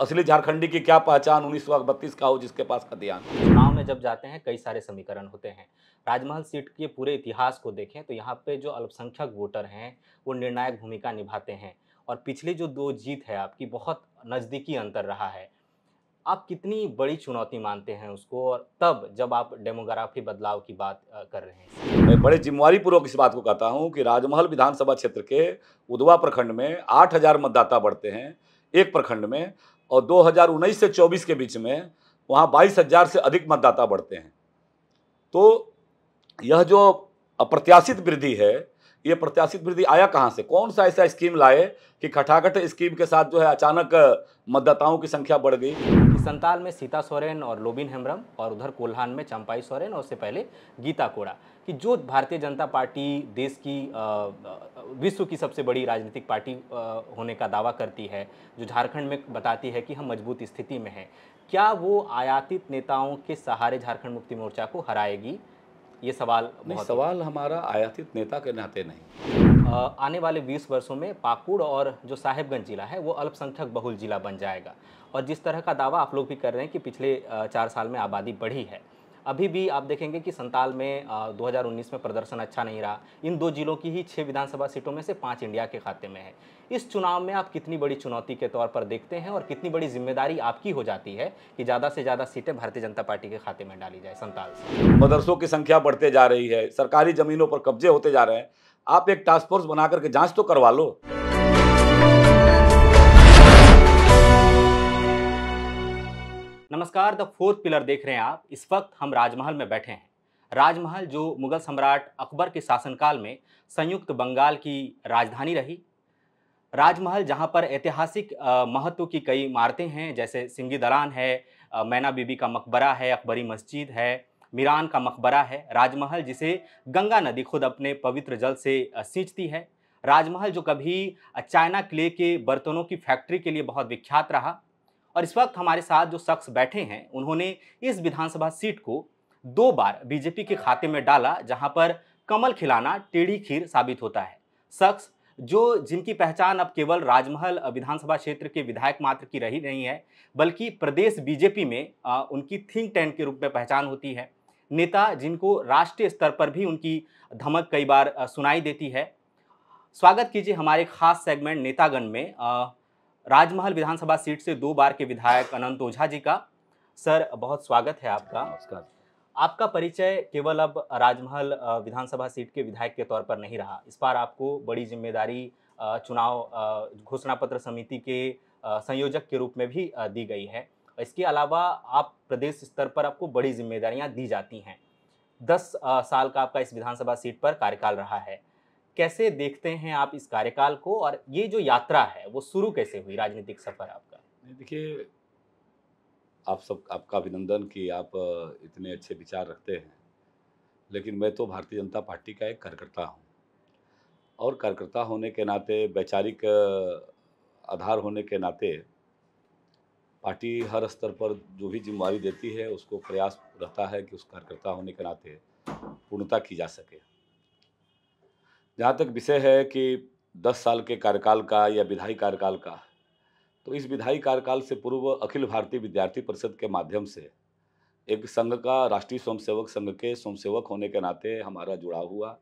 असली झारखंडी की क्या पहचान उन्नीस सौ बत्तीस का हो जिसके पास खतियान चुनाव में जब जाते हैं कई सारे समीकरण होते हैं राजमहल सीट के पूरे इतिहास को देखें तो यहाँ पे जो अल्पसंख्यक वोटर हैं वो निर्णायक भूमिका निभाते हैं और पिछली जो दो जीत है आपकी बहुत नज़दीकी अंतर रहा है आप कितनी बड़ी चुनौती मानते हैं उसको और तब जब आप डेमोग्राफी बदलाव की बात कर रहे हैं मैं बड़े जिम्मेवारी पूर्वक इस बात को कहता हूं कि राजमहल विधानसभा क्षेत्र के उदवा प्रखंड में 8000 मतदाता बढ़ते हैं एक प्रखंड में और दो से चौबीस के बीच में वहाँ बाईस हजार से अधिक मतदाता बढ़ते हैं तो यह जो अप्रत्याशित वृद्धि है ये प्रत्याशित वृद्धि आया कहाँ से कौन सा ऐसा स्कीम लाए कि खटाखट स्कीम के साथ जो है अचानक मतदाताओं की संख्या बढ़ गई संताल में सीता सोरेन और लोबिन हेम्ब्रम और उधर कोल्हान में चंपाई सोरेन और उससे पहले गीता कोड़ा कि जो भारतीय जनता पार्टी देश की विश्व की सबसे बड़ी राजनीतिक पार्टी होने का दावा करती है जो झारखंड में बताती है कि हम मजबूत स्थिति में हैं क्या वो आयातित नेताओं के सहारे झारखंड मुक्ति मोर्चा को हराएगी ये सवाल नहीं सवाल हमारा आयातित नेता के नाते नहीं आने वाले 20 वर्षों में पाकुड़ और जो साहेबगंज जिला है वो अल्पसंख्यक बहुल जिला बन जाएगा और जिस तरह का दावा आप लोग भी कर रहे हैं कि पिछले चार साल में आबादी बढ़ी है अभी भी आप देखेंगे कि संताल में आ, 2019 में प्रदर्शन अच्छा नहीं रहा इन दो जिलों की ही छः विधानसभा सीटों में से पाँच इंडिया के खाते में है इस चुनाव में आप कितनी बड़ी चुनौती के तौर पर देखते हैं और कितनी बड़ी जिम्मेदारी आपकी हो जाती है कि ज़्यादा से ज़्यादा सीटें भारतीय जनता पार्टी के खाते में डाली जाए संताल से मदरसों की संख्या बढ़ते जा रही है सरकारी जमीनों पर कब्जे होते जा रहे हैं आप एक टास्क फोर्स बना करके जाँच तो करवा लो नमस्कार द फोर्थ पिलर देख रहे हैं आप इस वक्त हम राजमहल में बैठे हैं राजमहल जो मुगल सम्राट अकबर के शासनकाल में संयुक्त बंगाल की राजधानी रही राजमहल जहाँ पर ऐतिहासिक महत्व की कई इमारतें हैं जैसे सिंगी दलान है मैना बीबी का मकबरा है अकबरी मस्जिद है मीरान का मकबरा है राजमहल जिसे गंगा नदी खुद अपने पवित्र जल से सींचती है राजमहल जो कभी चाइना क्ले के बर्तनों की फैक्ट्री के लिए बहुत विख्यात रहा और इस वक्त हमारे साथ जो शख्स बैठे हैं उन्होंने इस विधानसभा सीट को दो बार बीजेपी के खाते में डाला जहां पर कमल खिलाना टेढ़ी खीर साबित होता है शख्स जो जिनकी पहचान अब केवल राजमहल विधानसभा क्षेत्र के विधायक मात्र की रही नहीं है बल्कि प्रदेश बीजेपी में आ, उनकी थिंक टैंक के रूप में पहचान होती है नेता जिनको राष्ट्रीय स्तर पर भी उनकी धमक कई बार सुनाई देती है स्वागत कीजिए हमारे खास सेगमेंट नेतागण में आ, राजमहल विधानसभा सीट से दो बार के विधायक अनंत ओझा जी का सर बहुत स्वागत है आपका नमस्कार आपका परिचय केवल अब राजमहल विधानसभा सीट के विधायक के तौर पर नहीं रहा इस बार आपको बड़ी जिम्मेदारी चुनाव घोषणा पत्र समिति के संयोजक के रूप में भी दी गई है इसके अलावा आप प्रदेश स्तर पर आपको बड़ी जिम्मेदारियां दी जाती हैं दस साल का आपका इस विधानसभा सीट पर कार्यकाल रहा है कैसे देखते हैं आप इस कार्यकाल को और ये जो यात्रा है वो शुरू कैसे हुई राजनीतिक सफर आपका देखिए आप सब आपका अभिनंदन कि आप इतने अच्छे विचार रखते हैं लेकिन मैं तो भारतीय जनता पार्टी का एक कार्यकर्ता हूँ और कार्यकर्ता होने के नाते वैचारिक आधार होने के नाते पार्टी हर स्तर पर जो भी जिम्मेवारी देती है उसको प्रयास रहता है कि उस कार्यकर्ता होने के नाते पूर्णता की जा सके जहाँ तक विषय है कि दस साल के कार्यकाल का या विधायी कार्यकाल का तो इस विधायी कार्यकाल से पूर्व अखिल भारतीय विद्यार्थी परिषद के माध्यम से एक संघ का राष्ट्रीय स्वयंसेवक संघ के स्वयंसेवक होने के नाते हमारा जुड़ाव हुआ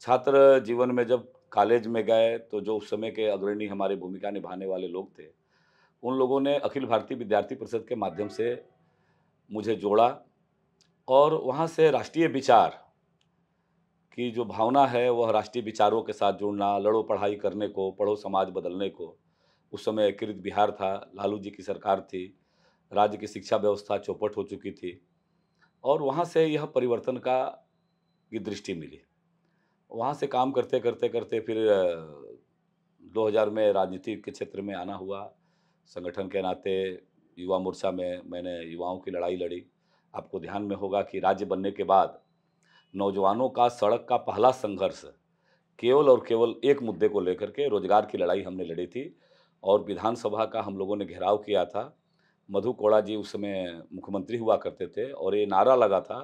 छात्र जीवन में जब कॉलेज में गए तो जो उस समय के अग्रणी हमारी भूमिका निभाने वाले लोग थे उन लोगों ने अखिल भारतीय विद्यार्थी परिषद के माध्यम से मुझे जोड़ा और वहाँ से राष्ट्रीय विचार की जो भावना है वह राष्ट्रीय विचारों के साथ जुड़ना लड़ो पढ़ाई करने को पढ़ो समाज बदलने को उस समय एकीकृत बिहार था लालू जी की सरकार थी राज्य की शिक्षा व्यवस्था चौपट हो चुकी थी और वहाँ से यह परिवर्तन का की दृष्टि मिली वहाँ से काम करते करते करते फिर 2000 में राजनीति के क्षेत्र में आना हुआ संगठन के नाते युवा मोर्चा में मैंने युवाओं की लड़ाई लड़ी आपको ध्यान में होगा कि राज्य बनने के बाद नौजवानों का सड़क का पहला संघर्ष केवल और केवल एक मुद्दे को लेकर के रोजगार की लड़ाई हमने लड़ी थी और विधानसभा का हम लोगों ने घेराव किया था मधु कोड़ा जी उस समय मुख्यमंत्री हुआ करते थे और ये नारा लगा था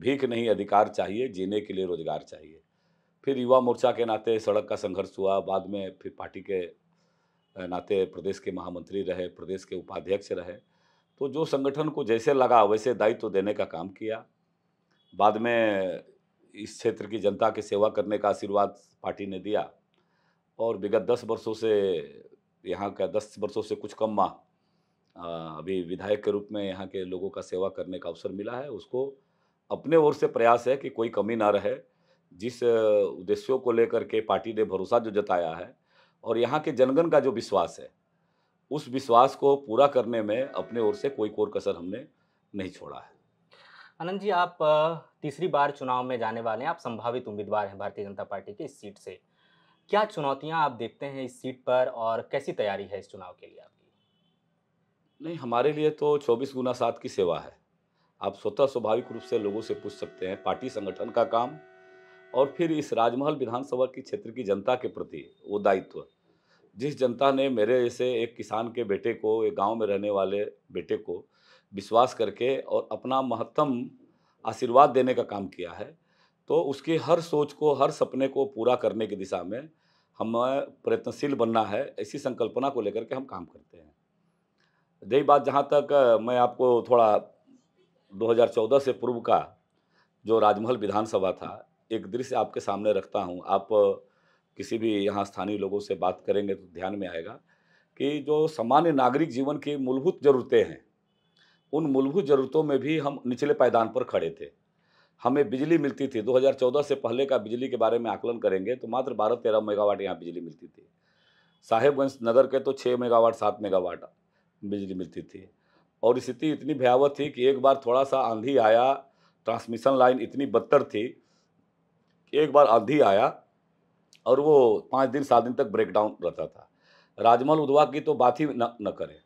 भीख नहीं अधिकार चाहिए जीने के लिए रोजगार चाहिए फिर युवा मोर्चा के नाते सड़क का संघर्ष हुआ बाद में फिर पार्टी के नाते प्रदेश के महामंत्री रहे प्रदेश के उपाध्यक्ष रहे तो जो संगठन को जैसे लगा वैसे दायित्व तो देने का काम किया बाद में इस क्षेत्र की जनता की सेवा करने का आशीर्वाद पार्टी ने दिया और विगत दस वर्षों से यहाँ का दस वर्षों से कुछ कम माह अभी विधायक के रूप में यहाँ के लोगों का सेवा करने का अवसर मिला है उसको अपने ओर से प्रयास है कि कोई कमी ना रहे जिस उद्देश्यों को लेकर के पार्टी ने भरोसा जो जताया है और यहाँ के जनगण का जो विश्वास है उस विश्वास को पूरा करने में अपने ओर से कोई कोर कसर हमने नहीं छोड़ा है आनंद जी आप तीसरी बार चुनाव में जाने वाले हैं आप संभावित उम्मीदवार हैं भारतीय जनता पार्टी के इस सीट से क्या चुनौतियां आप देखते हैं इस सीट पर और कैसी तैयारी है इस चुनाव के लिए आपकी नहीं हमारे लिए तो चौबीस गुना सात की सेवा है आप स्वतः स्वाभाविक रूप से लोगों से पूछ सकते हैं पार्टी संगठन का काम और फिर इस राजमहल विधानसभा की क्षेत्र की जनता के प्रति वो दायित्व जिस जनता ने मेरे जैसे एक किसान के बेटे को एक गांव में रहने वाले बेटे को विश्वास करके और अपना महत्तम आशीर्वाद देने का काम किया है तो उसकी हर सोच को हर सपने को पूरा करने की दिशा में हमें प्रयत्नशील बनना है ऐसी संकल्पना को लेकर के हम काम करते हैं रही बात जहाँ तक मैं आपको थोड़ा 2014 से पूर्व का जो राजमहल विधानसभा था एक दृश्य आपके सामने रखता हूँ आप किसी भी यहाँ स्थानीय लोगों से बात करेंगे तो ध्यान में आएगा कि जो सामान्य नागरिक जीवन की मूलभूत ज़रूरतें हैं उन मूलभूत ज़रूरतों में भी हम निचले पायदान पर खड़े थे हमें बिजली मिलती थी 2014 से पहले का बिजली के बारे में आकलन करेंगे तो मात्र बारह तेरह मेगावाट यहाँ बिजली मिलती थी साहेबगंज नगर के तो छः मेगावाट सात मेगावाट बिजली मिलती थी और स्थिति इतनी भयावह थी कि एक बार थोड़ा सा आंधी आया ट्रांसमिशन लाइन इतनी बदतर थी कि एक बार आंधी आया और वो पाँच दिन सात दिन तक ब्रेकडाउन रहता था राजमहल उधवा की तो बात ही न, न करें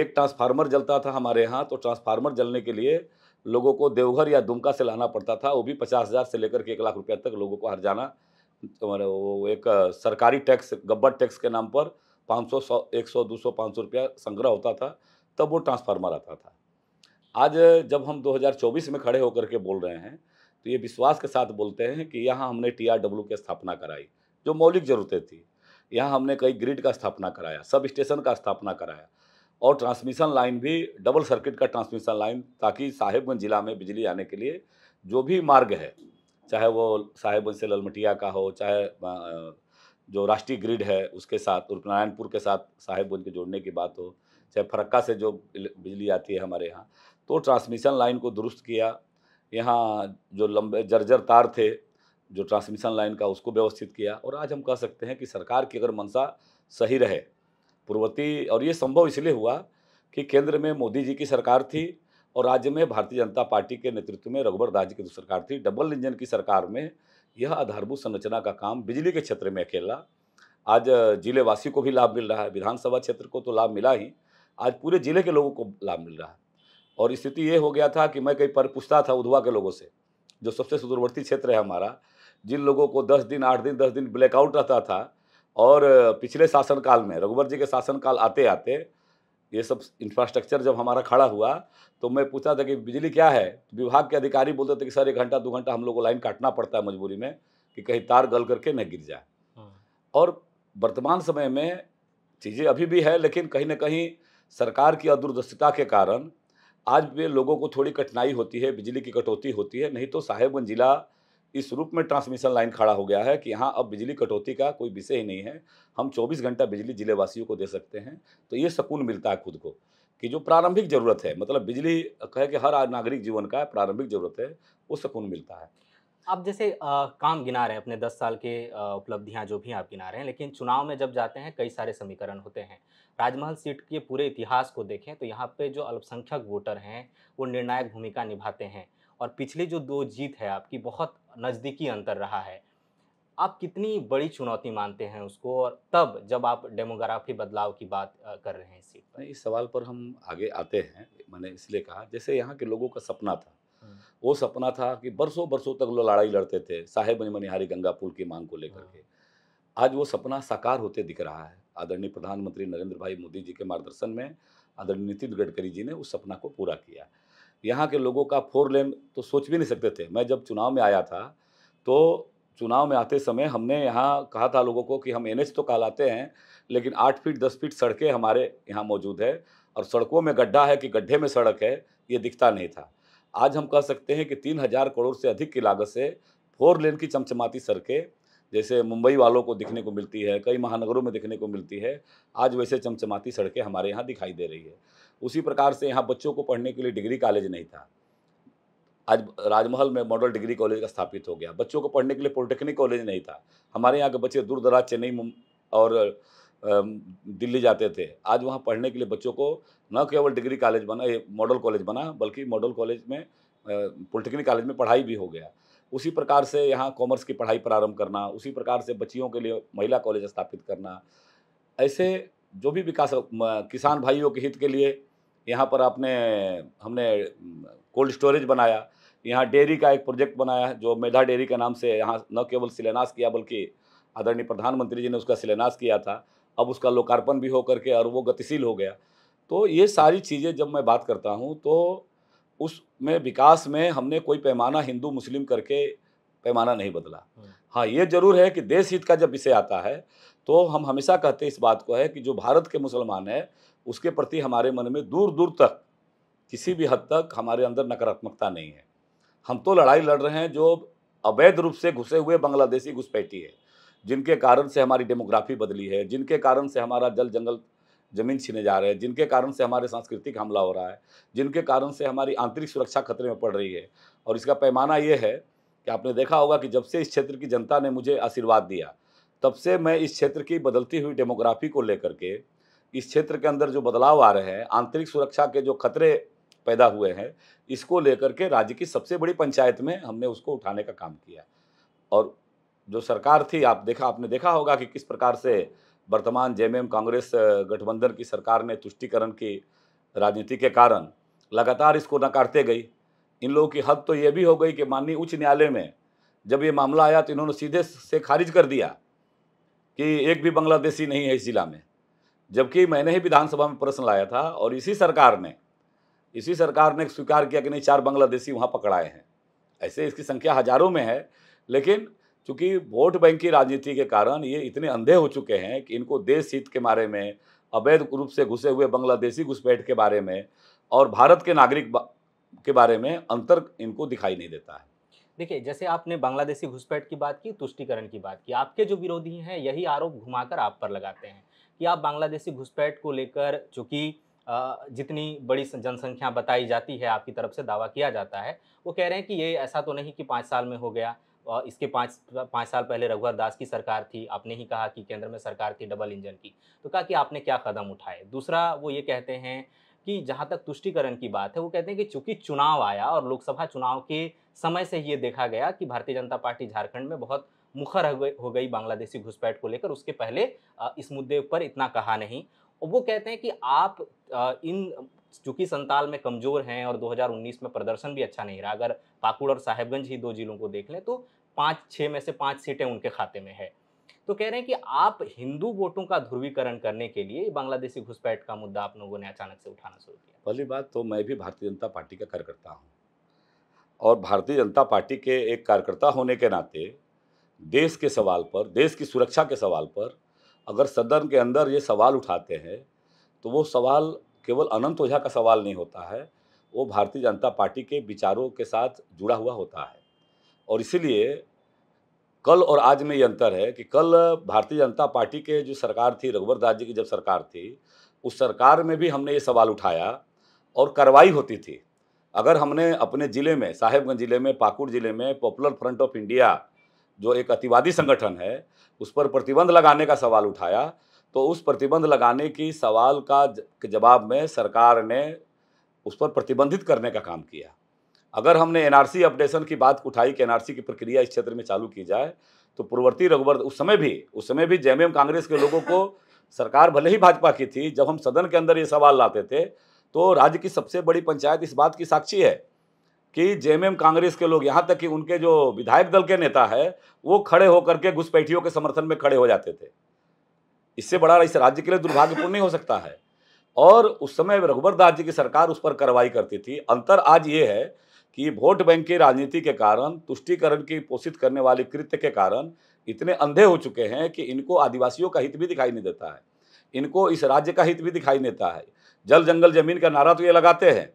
एक ट्रांसफार्मर जलता था हमारे यहाँ तो ट्रांसफार्मर जलने के लिए लोगों को देवघर या दुमका से लाना पड़ता था वो भी पचास हज़ार से लेकर के एक लाख रुपया तक लोगों को हर जाना वो एक सरकारी टैक्स गब्बर टैक्स के नाम पर पाँच सौ सौ एक सौ दो सौ पाँच सौ रुपया संग्रह होता था तब वो ट्रांसफार्मर आता था आज जब हम 2024 में खड़े होकर के बोल रहे हैं तो ये विश्वास के साथ बोलते हैं कि यहाँ हमने टी की स्थापना कराई जो मौलिक ज़रूरतें थी यहाँ हमने कई ग्रिड का स्थापना कराया सब स्टेशन का स्थापना कराया और ट्रांसमिशन लाइन भी डबल सर्किट का ट्रांसमिशन लाइन ताकि साहेबगंज ज़िला में बिजली आने के लिए जो भी मार्ग है चाहे वो साहेबगंज से ललमटिया का हो चाहे जो राष्ट्रीय ग्रिड है उसके साथ और नारायणपुर के साथ साहेबगंज के जोड़ने की बात हो चाहे फरक्का से जो बिजली आती है हमारे यहाँ तो ट्रांसमिशन लाइन को दुरुस्त किया यहाँ जो लंबे जर्जर तार थे जो ट्रांसमिशन लाइन का उसको व्यवस्थित किया और आज हम कह सकते हैं कि सरकार की अगर मंशा सही रहे पूर्वती और ये संभव इसलिए हुआ कि केंद्र में मोदी जी की सरकार थी और राज्य में भारतीय जनता पार्टी के नेतृत्व में रघुबर दास जी की सरकार थी डबल इंजन की सरकार में यह आधारभूत संरचना का काम बिजली के क्षेत्र में अकेला आज जिलेवासी को भी लाभ मिल रहा है विधानसभा क्षेत्र को तो लाभ मिला ही आज पूरे जिले के लोगों को लाभ मिल रहा है और स्थिति ये हो गया था कि मैं कई पर पूछता था उधवा के लोगों से जो सबसे सुदूरवर्ती क्षेत्र है हमारा जिन लोगों को दस दिन आठ दिन दस दिन ब्लैकआउट रहता था और पिछले शासनकाल में रघुवर जी के शासनकाल आते आते ये सब इंफ्रास्ट्रक्चर जब हमारा खड़ा हुआ तो मैं पूछा था कि बिजली क्या है विभाग के अधिकारी बोलते थे कि सर एक घंटा दो घंटा हम लोग को लाइन काटना पड़ता है मजबूरी में कि कहीं तार गल करके न गिर जाए हाँ। और वर्तमान समय में चीज़ें अभी भी है लेकिन कहीं ना कहीं सरकार की अदूरदर्शिता के कारण आज भी लोगों को थोड़ी कठिनाई होती है बिजली की कटौती होती है नहीं तो साहेबगंज जिला इस रूप में ट्रांसमिशन लाइन खड़ा हो गया है कि यहाँ अब बिजली कटौती का कोई विषय ही नहीं है हम 24 घंटा बिजली जिले वासियों को दे सकते हैं तो ये सुकून मिलता है खुद को कि जो प्रारंभिक ज़रूरत है मतलब बिजली कहे कि हर नागरिक जीवन का प्रारंभिक ज़रूरत है वो सुकून मिलता है आप जैसे आ, काम गिना रहे हैं अपने दस साल के उपलब्धियाँ जो भी आप गिना रहे हैं लेकिन चुनाव में जब जाते हैं कई सारे समीकरण होते हैं राजमहल सीट के पूरे इतिहास को देखें तो यहाँ पे जो अल्पसंख्यक वोटर हैं वो निर्णायक भूमिका निभाते हैं और पिछले जो दो जीत है आपकी बहुत नज़दीकी अंतर रहा है आप कितनी बड़ी चुनौती मानते हैं उसको और तब जब आप डेमोग्राफी बदलाव की बात कर रहे हैं सीट पर इस सवाल पर हम आगे आते हैं मैंने इसलिए कहा जैसे यहाँ के लोगों का सपना था वो सपना था कि बरसों बरसों तक लोग लड़ाई लड़ते थे साहेब मनिहारी गंगा पुल की मांग को लेकर के हाँ। आज वो सपना साकार होते दिख रहा है आदरणीय प्रधानमंत्री नरेंद्र भाई मोदी जी के मार्गदर्शन में आदरणीय नितिन गडकरी जी ने उस सपना को पूरा किया यहाँ के लोगों का फोर लेन तो सोच भी नहीं सकते थे मैं जब चुनाव में आया था तो चुनाव में आते समय हमने यहाँ कहा था लोगों को कि हम एन तो कहलाते हैं लेकिन आठ फीट दस फीट सड़कें हमारे यहाँ मौजूद है और सड़कों में गड्ढा है कि गड्ढे में सड़क है ये दिखता नहीं था आज हम कह सकते हैं कि तीन हज़ार करोड़ से अधिक की लागत से फोर लेन की चमचमाती सड़कें जैसे मुंबई वालों को दिखने को मिलती है कई महानगरों में दिखने को मिलती है आज वैसे चमचमाती सड़कें हमारे यहाँ दिखाई दे रही है उसी प्रकार से यहाँ बच्चों को पढ़ने के लिए डिग्री कॉलेज नहीं था आज राजमहल में मॉडल डिग्री कॉलेज का स्थापित हो गया बच्चों को पढ़ने के लिए पॉलिटेक्निक कॉलेज नहीं था हमारे यहाँ के बच्चे दूर दराज चेन्नई और दिल्ली जाते थे आज वहाँ पढ़ने के लिए बच्चों को न केवल डिग्री कॉलेज बना ये मॉडल कॉलेज बना बल्कि मॉडल कॉलेज में पॉलिटेक्निक कॉलेज में पढ़ाई भी हो गया उसी प्रकार से यहाँ कॉमर्स की पढ़ाई प्रारंभ करना उसी प्रकार से बच्चियों के लिए महिला कॉलेज स्थापित करना ऐसे जो भी विकास किसान भाइयों के हित के लिए यहाँ पर आपने हमने कोल्ड स्टोरेज बनाया यहाँ डेयरी का एक प्रोजेक्ट बनाया जो मेधा डेयरी के नाम से यहाँ न केवल शिलान्यास किया बल्कि आदरणीय प्रधानमंत्री जी ने उसका शिलान्यास किया था अब उसका लोकार्पण भी होकर के और वो गतिशील हो गया तो ये सारी चीज़ें जब मैं बात करता हूँ तो उसमें विकास में हमने कोई पैमाना हिंदू मुस्लिम करके पैमाना नहीं बदला हाँ, हाँ ये जरूर है कि देश हित का जब विषय आता है तो हम हमेशा कहते इस बात को है कि जो भारत के मुसलमान हैं उसके प्रति हमारे मन में दूर दूर तक किसी भी हद तक हमारे अंदर नकारात्मकता नहीं है हम तो लड़ाई लड़ रहे हैं जो अवैध रूप से घुसे हुए बांग्लादेशी घुसपैठी है जिनके कारण से हमारी डेमोग्राफी बदली है जिनके कारण से हमारा जल जंगल जमीन छीने जा रहे हैं जिनके कारण से हमारे सांस्कृतिक हमला हो रहा है जिनके कारण से हमारी आंतरिक सुरक्षा खतरे में पड़ रही है और इसका पैमाना ये है कि आपने देखा होगा कि जब से इस क्षेत्र की जनता ने मुझे आशीर्वाद दिया तब से मैं इस क्षेत्र की बदलती हुई डेमोग्राफी को लेकर के इस क्षेत्र के अंदर जो बदलाव आ रहे हैं आंतरिक सुरक्षा के जो खतरे पैदा हुए हैं इसको लेकर के राज्य की सबसे बड़ी पंचायत में हमने उसको उठाने का काम किया और जो सरकार थी आप देखा आपने देखा होगा कि किस प्रकार से वर्तमान जे कांग्रेस गठबंधन की सरकार ने तुष्टिकरण की राजनीति के कारण लगातार इसको नकारते गई इन लोगों की हद तो ये भी हो गई कि माननीय उच्च न्यायालय में जब ये मामला आया तो इन्होंने सीधे से खारिज कर दिया कि एक भी बांग्लादेशी नहीं है इस ज़िला में जबकि मैंने ही विधानसभा में प्रश्न लाया था और इसी सरकार ने इसी सरकार ने स्वीकार किया कि नहीं चार बांग्लादेशी वहाँ पकड़ाए हैं ऐसे इसकी संख्या हज़ारों में है लेकिन चूँकि वोट बैंक की राजनीति के कारण ये इतने अंधे हो चुके हैं कि इनको देश हित के बारे में अवैध रूप से घुसे हुए बांग्लादेशी घुसपैठ के बारे में और भारत के नागरिक के बारे में अंतर इनको दिखाई नहीं देता है देखिए जैसे आपने बांग्लादेशी घुसपैठ की बात की तुष्टिकरण की बात की आपके जो विरोधी हैं यही आरोप घुमाकर आप पर लगाते हैं कि आप बांग्लादेशी घुसपैठ को लेकर चूंकि जितनी बड़ी जनसंख्या बताई जाती है आपकी तरफ से दावा किया जाता है वो कह रहे हैं कि ये ऐसा तो नहीं कि पाँच साल में हो गया इसके पाँच पाँच साल पहले रघुवर दास की सरकार थी आपने ही कहा कि केंद्र में सरकार थी डबल इंजन की तो कहा कि आपने क्या कदम उठाए दूसरा वो ये कहते हैं कि जहाँ तक तुष्टिकरण की बात है वो कहते हैं कि चूंकि चुनाव आया और लोकसभा चुनाव के समय से ये देखा गया कि भारतीय जनता पार्टी झारखंड में बहुत मुखर हो गई बांग्लादेशी घुसपैठ को लेकर उसके पहले इस मुद्दे पर इतना कहा नहीं वो कहते हैं कि आप इन चूंकि संताल में कमज़ोर हैं और 2019 में प्रदर्शन भी अच्छा नहीं रहा अगर पाकुड़ और साहेबगंज ही दो जिलों को देख लें तो पाँच छः में से पाँच सीटें उनके खाते में है तो कह रहे हैं कि आप हिंदू वोटों का ध्रुवीकरण करने के लिए बांग्लादेशी घुसपैठ का मुद्दा आप लोगों ने अचानक से उठाना शुरू किया पहली बात तो मैं भी भारतीय जनता पार्टी का कार्यकर्ता हूँ और भारतीय जनता पार्टी के एक कार्यकर्ता होने के नाते देश के सवाल पर देश की सुरक्षा के सवाल पर अगर सदन के अंदर ये सवाल उठाते हैं तो वो सवाल केवल अनंत ओझा का सवाल नहीं होता है वो भारतीय जनता पार्टी के विचारों के साथ जुड़ा हुआ होता है और इसीलिए कल और आज में ये अंतर है कि कल भारतीय जनता पार्टी के जो सरकार थी रघुवर दास जी की जब सरकार थी उस सरकार में भी हमने ये सवाल उठाया और कार्रवाई होती थी अगर हमने अपने ज़िले में साहेबगंज ज़िले में पाकुड़ ज़िले में पॉपुलर फ्रंट ऑफ इंडिया जो एक अतिवादी संगठन है उस पर प्रतिबंध लगाने का सवाल उठाया तो उस प्रतिबंध लगाने की सवाल का जवाब में सरकार ने उस पर प्रतिबंधित करने का काम किया अगर हमने एनआरसी अपडेशन की बात उठाई कि एनआरसी की प्रक्रिया इस क्षेत्र में चालू की जाए तो पूर्ववर्ती रघुवर उस समय भी उस समय भी जेएमएम कांग्रेस के लोगों को सरकार भले ही भाजपा की थी जब हम सदन के अंदर ये सवाल लाते थे तो राज्य की सबसे बड़ी पंचायत इस बात की साक्षी है कि जेएमएम कांग्रेस के लोग यहाँ तक कि उनके जो विधायक दल के नेता है वो खड़े होकर के घुसपैठियों के समर्थन में खड़े हो जाते थे इससे बड़ा इस राज्य के लिए दुर्भाग्यपूर्ण नहीं हो सकता है और उस समय रघुवर दास जी की सरकार उस पर कार्रवाई करती थी अंतर आज ये है कि वोट बैंक की राजनीति के कारण तुष्टिकरण की पोषित करने वाले कृत्य के कारण इतने अंधे हो चुके हैं कि इनको आदिवासियों का हित भी दिखाई नहीं देता है इनको इस राज्य का हित भी दिखाई नहीं देता है जल जंगल जमीन का नारा तो ये लगाते हैं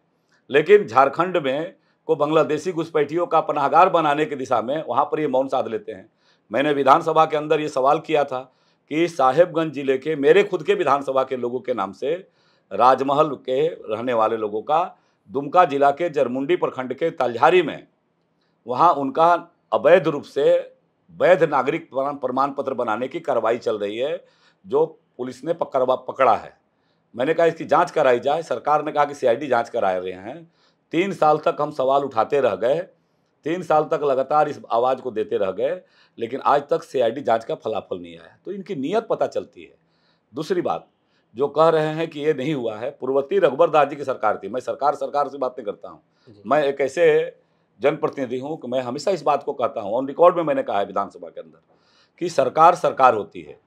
लेकिन झारखंड में को बांग्लादेशी घुसपैठियों का पनाहगार बनाने की दिशा में वहाँ पर ये मौन साध लेते हैं मैंने विधानसभा के अंदर ये सवाल किया था कि साहेबगंज जिले के मेरे खुद के विधानसभा के लोगों के नाम से राजमहल के रहने वाले लोगों का दुमका जिला के जरमुंडी प्रखंड के तलझारी में वहाँ उनका अवैध रूप से वैध नागरिक प्रमाण पत्र बनाने की कार्रवाई चल रही है जो पुलिस ने पकड़वा पकड़ा है मैंने कहा इसकी जांच कराई जाए सरकार ने कहा कि सीआईडी जांच करा रहे हैं तीन साल तक हम सवाल उठाते रह गए तीन साल तक लगातार इस आवाज़ को देते रह गए लेकिन आज तक सीआईडी जांच का फलाफल नहीं आया तो इनकी नीयत पता चलती है दूसरी बात जो कह रहे हैं कि ये नहीं हुआ है पूर्वती रघुबर दास जी की सरकार थी मैं सरकार सरकार से बात नहीं करता हूँ मैं एक ऐसे जनप्रतिनिधि हूँ कि मैं हमेशा इस बात को कहता हूँ ऑन रिकॉर्ड में मैंने कहा है विधानसभा के अंदर कि सरकार सरकार होती है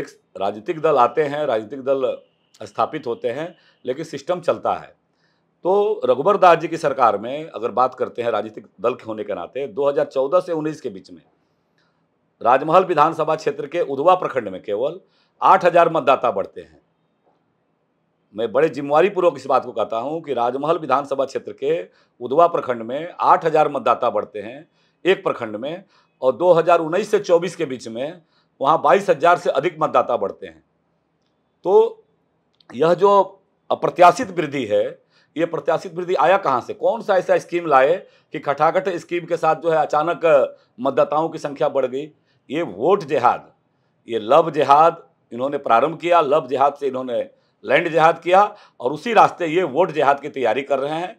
एक राजनीतिक दल आते हैं राजनीतिक दल स्थापित होते हैं लेकिन सिस्टम चलता है तो रघुबर दास जी की सरकार में अगर बात करते हैं राजनीतिक दल के होने के नाते 2014 से 19 के बीच में राजमहल विधानसभा क्षेत्र के उधवा प्रखंड में केवल 8000 मतदाता बढ़ते हैं मैं बड़े जिम्मेवारी पूर्वक इस बात को कहता हूँ कि राजमहल विधानसभा क्षेत्र के उदवा प्रखंड में आठ हज़ार मतदाता बढ़ते हैं एक प्रखंड में और दो हज़ार उन्नीस से चौबीस के बीच में वहाँ बाईस हज़ार से अधिक मतदाता बढ़ते हैं तो यह जो अप्रत्याशित वृद्धि है ये प्रत्याशित वृद्धि आया कहाँ से कौन सा ऐसा स्कीम लाए कि खटाखट स्कीम के साथ जो है अचानक मतदाताओं की संख्या बढ़ गई ये वोट जिहाद ये लव जिहाद इन्होंने प्रारंभ किया लव जिहाद से इन्होंने लैंड जिहाद किया और उसी रास्ते ये वोट जिहाद की तैयारी कर रहे हैं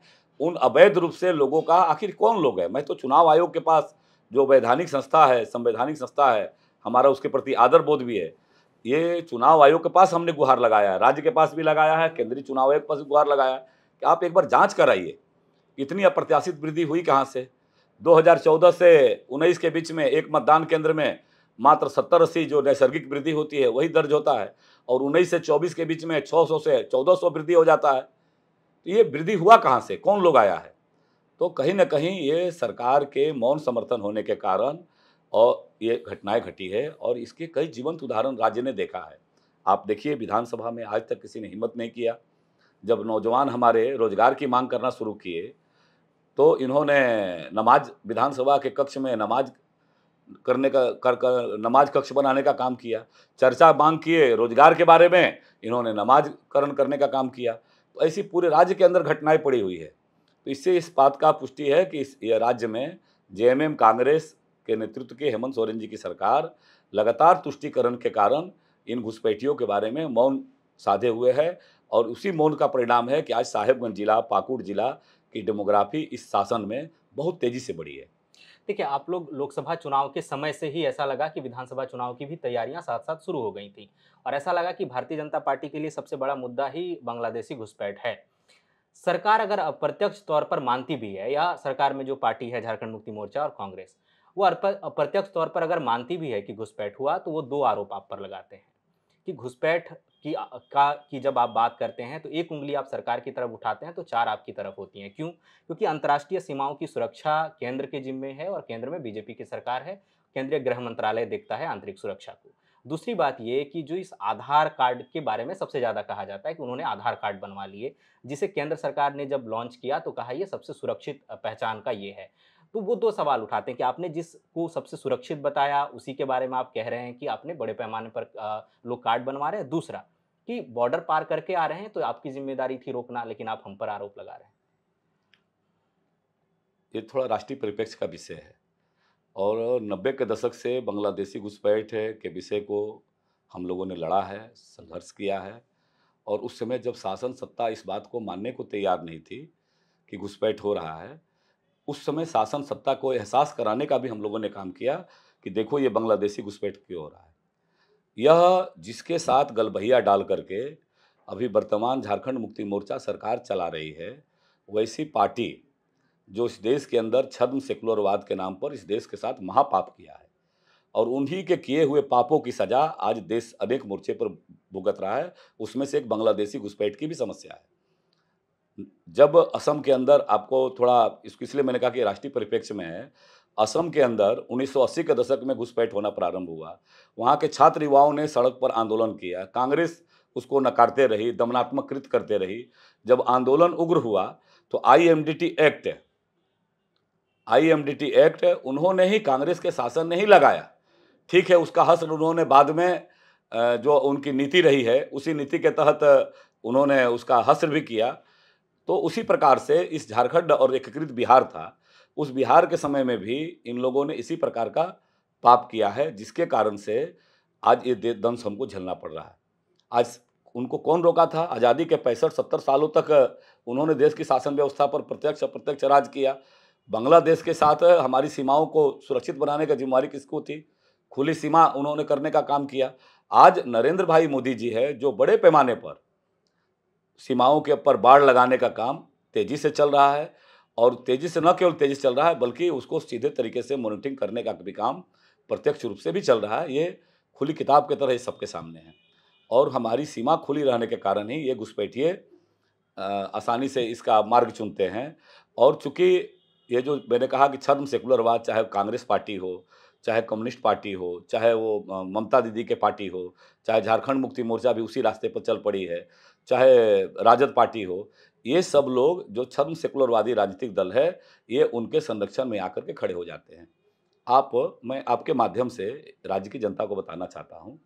उन अवैध रूप से लोगों का आखिर कौन लोग है मैं तो चुनाव आयोग के पास जो वैधानिक संस्था है संवैधानिक संस्था है हमारा उसके प्रति आदर बोध भी है ये चुनाव आयोग के पास हमने गुहार लगाया है राज्य के पास भी लगाया है केंद्रीय चुनाव आयोग के पास भी गुहार लगाया है कि आप एक बार जांच कराइए इतनी अप्रत्याशित वृद्धि हुई कहाँ से 2014 से 19 के बीच में एक मतदान केंद्र में मात्र सत्तर अस्सी जो नैसर्गिक वृद्धि होती है वही दर्ज होता है और उन्नीस से चौबीस के बीच में छः सौ से चौदह सौ वृद्धि हो जाता है तो ये वृद्धि हुआ कहाँ से कौन लोग आया है तो कहीं ना कहीं ये सरकार के मौन समर्थन होने के कारण और ये घटनाएं घटी है और इसके कई जीवंत उदाहरण राज्य ने देखा है आप देखिए विधानसभा में आज तक किसी ने हिम्मत नहीं किया जब नौजवान हमारे रोजगार की मांग करना शुरू किए तो इन्होंने नमाज विधानसभा के कक्ष में नमाज करने का कर, कर नमाज कक्ष बनाने का काम किया चर्चा मांग किए रोजगार के बारे में इन्होंने नमाज करण करने का काम किया तो ऐसी पूरे राज्य के अंदर घटनाएं पड़ी हुई है तो इससे इस बात का पुष्टि है कि इस राज्य में जेएमएम कांग्रेस के नेतृत्व के हेमंत सोरेन जी की सरकार लगातार तुष्टिकरण के कारण इन घुसपैठियों के बारे में मौन साधे हुए है और उसी मौन का परिणाम है कि आज साहेबगंज जिला पाकुड़ जिला की डेमोग्राफी इस शासन में बहुत तेज़ी से बढ़ी है देखिए आप लोग लोकसभा चुनाव के समय से ही ऐसा लगा कि विधानसभा चुनाव की भी तैयारियां साथ साथ शुरू हो गई थी और ऐसा लगा कि भारतीय जनता पार्टी के लिए सबसे बड़ा मुद्दा ही बांग्लादेशी घुसपैठ है सरकार अगर अप्रत्यक्ष तौर पर मानती भी है या सरकार में जो पार्टी है झारखंड मुक्ति मोर्चा और कांग्रेस वो अप्रत्यक्ष तौर पर अगर मानती भी है कि घुसपैठ हुआ तो वो दो आरोप आप पर लगाते हैं कि घुसपैठ की का की जब आप बात करते हैं तो एक उंगली आप सरकार की तरफ उठाते हैं तो चार आपकी तरफ होती हैं क्यों क्योंकि अंतर्राष्ट्रीय सीमाओं की सुरक्षा केंद्र के जिम्मे है और केंद्र में बीजेपी की सरकार है केंद्रीय गृह मंत्रालय देखता है आंतरिक सुरक्षा को दूसरी बात ये कि जो इस आधार कार्ड के बारे में सबसे ज़्यादा कहा जाता है कि उन्होंने आधार कार्ड बनवा लिए जिसे केंद्र सरकार ने जब लॉन्च किया तो कहा यह सबसे सुरक्षित पहचान का ये है तो वो दो सवाल उठाते हैं कि आपने जिसको सबसे सुरक्षित बताया उसी के बारे में आप कह रहे हैं कि आपने बड़े पैमाने पर लोग कार्ड बनवा रहे हैं दूसरा कि बॉर्डर पार करके आ रहे हैं तो आपकी जिम्मेदारी थी रोकना लेकिन आप हम पर आरोप लगा रहे हैं ये थोड़ा राष्ट्रीय परिप्रेक्ष्य का विषय है और नब्बे के दशक से बांग्लादेशी घुसपैठ है के विषय को हम लोगों ने लड़ा है संघर्ष किया है और उस समय जब शासन सत्ता इस बात को मानने को तैयार नहीं थी कि घुसपैठ हो रहा है उस समय शासन सत्ता को एहसास कराने का भी हम लोगों ने काम किया कि देखो ये बांग्लादेशी घुसपैठ क्यों हो रहा है यह जिसके साथ गलभैया डाल करके अभी वर्तमान झारखंड मुक्ति मोर्चा सरकार चला रही है वैसी पार्टी जो इस देश के अंदर छद्म सेकुलरवाद के नाम पर इस देश के साथ महापाप किया है और उन्हीं के किए हुए पापों की सज़ा आज देश अनेक मोर्चे पर भुगत रहा है उसमें से एक बांग्लादेशी घुसपैठ की भी समस्या है जब असम के अंदर आपको थोड़ा इसको इसलिए मैंने कहा कि राष्ट्रीय परिप्रेक्ष्य में है असम के अंदर 1980 के दशक में घुसपैठ होना प्रारंभ हुआ वहाँ के छात्र युवाओं ने सड़क पर आंदोलन किया कांग्रेस उसको नकारते रही दमनात्मक कृत करते रही जब आंदोलन उग्र हुआ तो आईएमडीटी एक्ट आईएमडीटी एक्ट उन्होंने ही कांग्रेस के शासन ने ही लगाया ठीक है उसका हसर उन्होंने बाद में जो उनकी नीति रही है उसी नीति के तहत उन्होंने उसका हसर भी किया तो उसी प्रकार से इस झारखंड और एकीकृत बिहार था उस बिहार के समय में भी इन लोगों ने इसी प्रकार का पाप किया है जिसके कारण से आज ये दंश हमको झेलना पड़ रहा है आज उनको कौन रोका था आज़ादी के पैंसठ सत्तर सालों तक उन्होंने देश की शासन व्यवस्था पर प्रत्यक्ष अप्रत्यक्ष राज किया बांग्लादेश के साथ हमारी सीमाओं को सुरक्षित बनाने का जिम्मेवारी किसको थी खुली सीमा उन्होंने करने का काम किया आज नरेंद्र भाई मोदी जी है जो बड़े पैमाने पर सीमाओं के ऊपर बाढ़ लगाने का काम तेजी से चल रहा है और तेज़ी से न केवल तेज़ी से चल रहा है बल्कि उसको सीधे तरीके से मॉनिटरिंग करने का भी काम प्रत्यक्ष रूप से भी चल रहा है ये खुली किताब की तरह ये सबके सामने है और हमारी सीमा खुली रहने के कारण ही ये घुसपैठिए आसानी से इसका मार्ग चुनते हैं और चूँकि ये जो मैंने कहा कि छर्म सेकुलरवाद चाहे कांग्रेस पार्टी हो चाहे कम्युनिस्ट पार्टी हो चाहे वो ममता दीदी के पार्टी हो चाहे झारखंड मुक्ति मोर्चा भी उसी रास्ते पर चल पड़ी है चाहे राजद पार्टी हो ये सब लोग जो छद्म सेकुलरवादी राजनीतिक दल है ये उनके संरक्षण में आकर के खड़े हो जाते हैं आप मैं आपके माध्यम से राज्य की जनता को बताना चाहता हूँ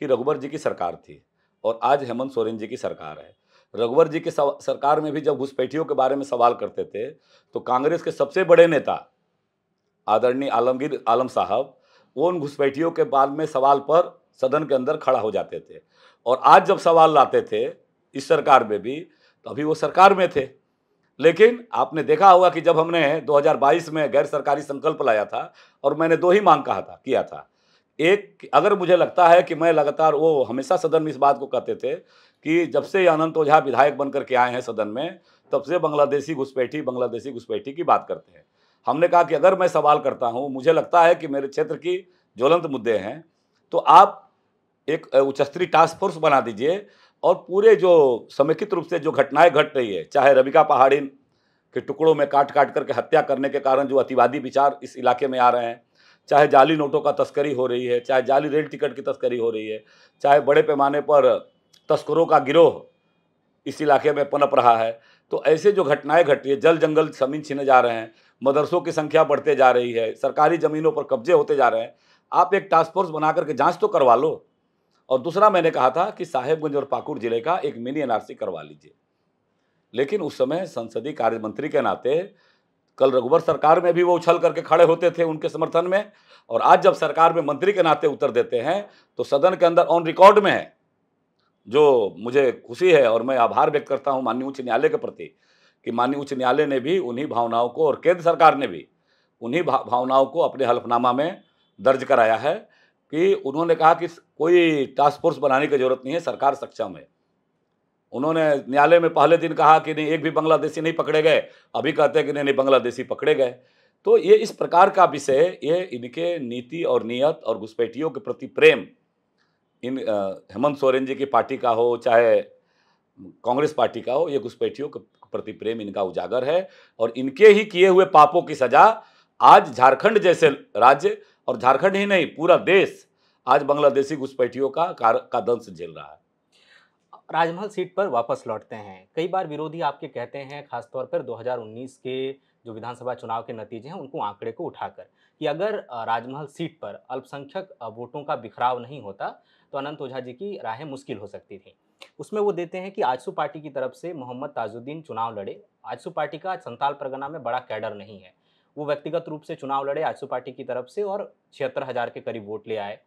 कि रघुवर जी की सरकार थी और आज हेमंत सोरेन जी की सरकार है रघुवर जी के सरकार में भी जब घुसपैठियों के बारे में सवाल करते थे तो कांग्रेस के सबसे बड़े नेता आदरणीय आलमगीर आलम साहब वो उन घुसपैठियों के बाद में सवाल पर सदन के अंदर खड़ा हो जाते थे और आज जब सवाल लाते थे इस सरकार में भी तो अभी वो सरकार में थे लेकिन आपने देखा होगा कि जब हमने 2022 में गैर सरकारी संकल्प लाया था और मैंने दो ही मांग कहा था किया था एक अगर मुझे लगता है कि मैं लगातार वो हमेशा सदन में इस बात को कहते थे कि जब से अनंत ओझा विधायक बनकर के आए हैं सदन में तब से बांग्लादेशी घुसपैठी बांग्लादेशी घुसपैठी की बात करते हैं हमने कहा कि अगर मैं सवाल करता हूँ मुझे लगता है कि मेरे क्षेत्र की ज्वलंत मुद्दे हैं तो आप एक उच्च स्तरीय टास्क फोर्स बना दीजिए और पूरे जो समेकित रूप से जो घटनाएं घट रही है चाहे रबिका पहाड़ी के टुकड़ों में काट काट करके हत्या करने के कारण जो अतिवादी विचार इस इलाके में आ रहे हैं चाहे जाली नोटों का तस्करी हो रही है चाहे जाली रेल टिकट की तस्करी हो रही है चाहे बड़े पैमाने पर तस्करों का गिरोह इस इलाके में पनप रहा है तो ऐसे जो घटनाएं घट रही है जल जंगल जमीन छीने जा रहे हैं मदरसों की संख्या बढ़ते जा रही है सरकारी ज़मीनों पर कब्जे होते जा रहे हैं आप एक टास्क फोर्स बना करके जाँच तो करवा लो और दूसरा मैंने कहा था कि साहेबगंज और पाकुड़ जिले का एक मिनी एनआरसी करवा लीजिए लेकिन उस समय संसदीय कार्य मंत्री के नाते कल रघुवर सरकार में भी वो उछल करके खड़े होते थे उनके समर्थन में और आज जब सरकार में मंत्री के नाते उतर देते हैं तो सदन के अंदर ऑन रिकॉर्ड में है जो मुझे खुशी है और मैं आभार व्यक्त करता हूँ माननीय उच्च न्यायालय के प्रति कि माननीय उच्च न्यायालय ने भी उन्हीं भावनाओं को और केंद्र सरकार ने भी उन्हीं भावनाओं को अपने हल्फनामा में दर्ज कराया है कि उन्होंने कहा कि कोई टास्क फोर्स बनाने की जरूरत नहीं है सरकार सक्षम है उन्होंने न्यायालय में पहले दिन कहा कि नहीं एक भी बांग्लादेशी नहीं पकड़े गए अभी कहते हैं कि नहीं नहीं बांग्लादेशी पकड़े गए तो ये इस प्रकार का विषय ये इनके नीति और नियत और घुसपैठियों के प्रति प्रेम इन हेमंत सोरेन जी की पार्टी का हो चाहे कांग्रेस पार्टी का हो ये घुसपैठियों के प्रति प्रेम इनका उजागर है और इनके ही किए हुए पापों की सजा आज झारखंड जैसे राज्य और झारखंड ही नहीं पूरा देश आज बांग्लादेशी घुसपैठियों का का दंश झेल रहा है राजमहल सीट पर वापस लौटते हैं कई बार विरोधी आपके कहते हैं खासतौर पर 2019 के जो विधानसभा चुनाव के नतीजे हैं उनको आंकड़े को उठाकर कि अगर राजमहल सीट पर अल्पसंख्यक वोटों का बिखराव नहीं होता तो अनंत ओझा जी की राहें मुश्किल हो सकती थी उसमें वो देते हैं कि आजसू पार्टी की तरफ से मोहम्मद ताजुद्दीन चुनाव लड़े आजसू पार्टी का संताल परगना में बड़ा कैडर नहीं है वो व्यक्तिगत रूप से चुनाव लड़े आजसू पार्टी की तरफ से और छिहत्तर हज़ार के करीब वोट ले आए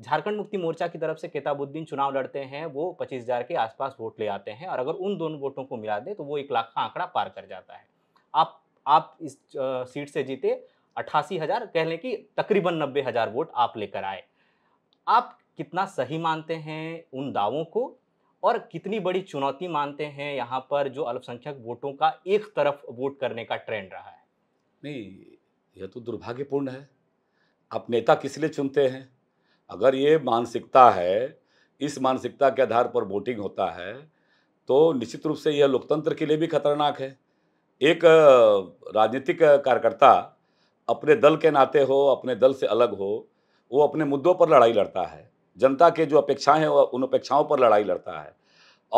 झारखंड मुक्ति मोर्चा की तरफ से केताबुद्दीन चुनाव लड़ते हैं वो पच्चीस हज़ार के आसपास वोट ले आते हैं और अगर उन दोनों वोटों को मिला दें तो वो एक लाख का आंकड़ा पार कर जाता है आप आप इस सीट से जीते अट्ठासी हज़ार कह लें कि तकरीबन नब्बे हज़ार वोट आप लेकर आए आप कितना सही मानते हैं उन दावों को और कितनी बड़ी चुनौती मानते हैं यहाँ पर जो अल्पसंख्यक वोटों का एक तरफ वोट करने का ट्रेंड रहा है नहीं यह तो दुर्भाग्यपूर्ण है आप नेता किस लिए चुनते हैं अगर ये मानसिकता है इस मानसिकता के आधार पर वोटिंग होता है तो निश्चित रूप से यह लोकतंत्र के लिए भी खतरनाक है एक राजनीतिक कार्यकर्ता अपने दल के नाते हो अपने दल से अलग हो वो अपने मुद्दों पर लड़ाई लड़ता है जनता के जो अपेक्षाएं हैं उन अपेक्षाओं पर लड़ाई लड़ता है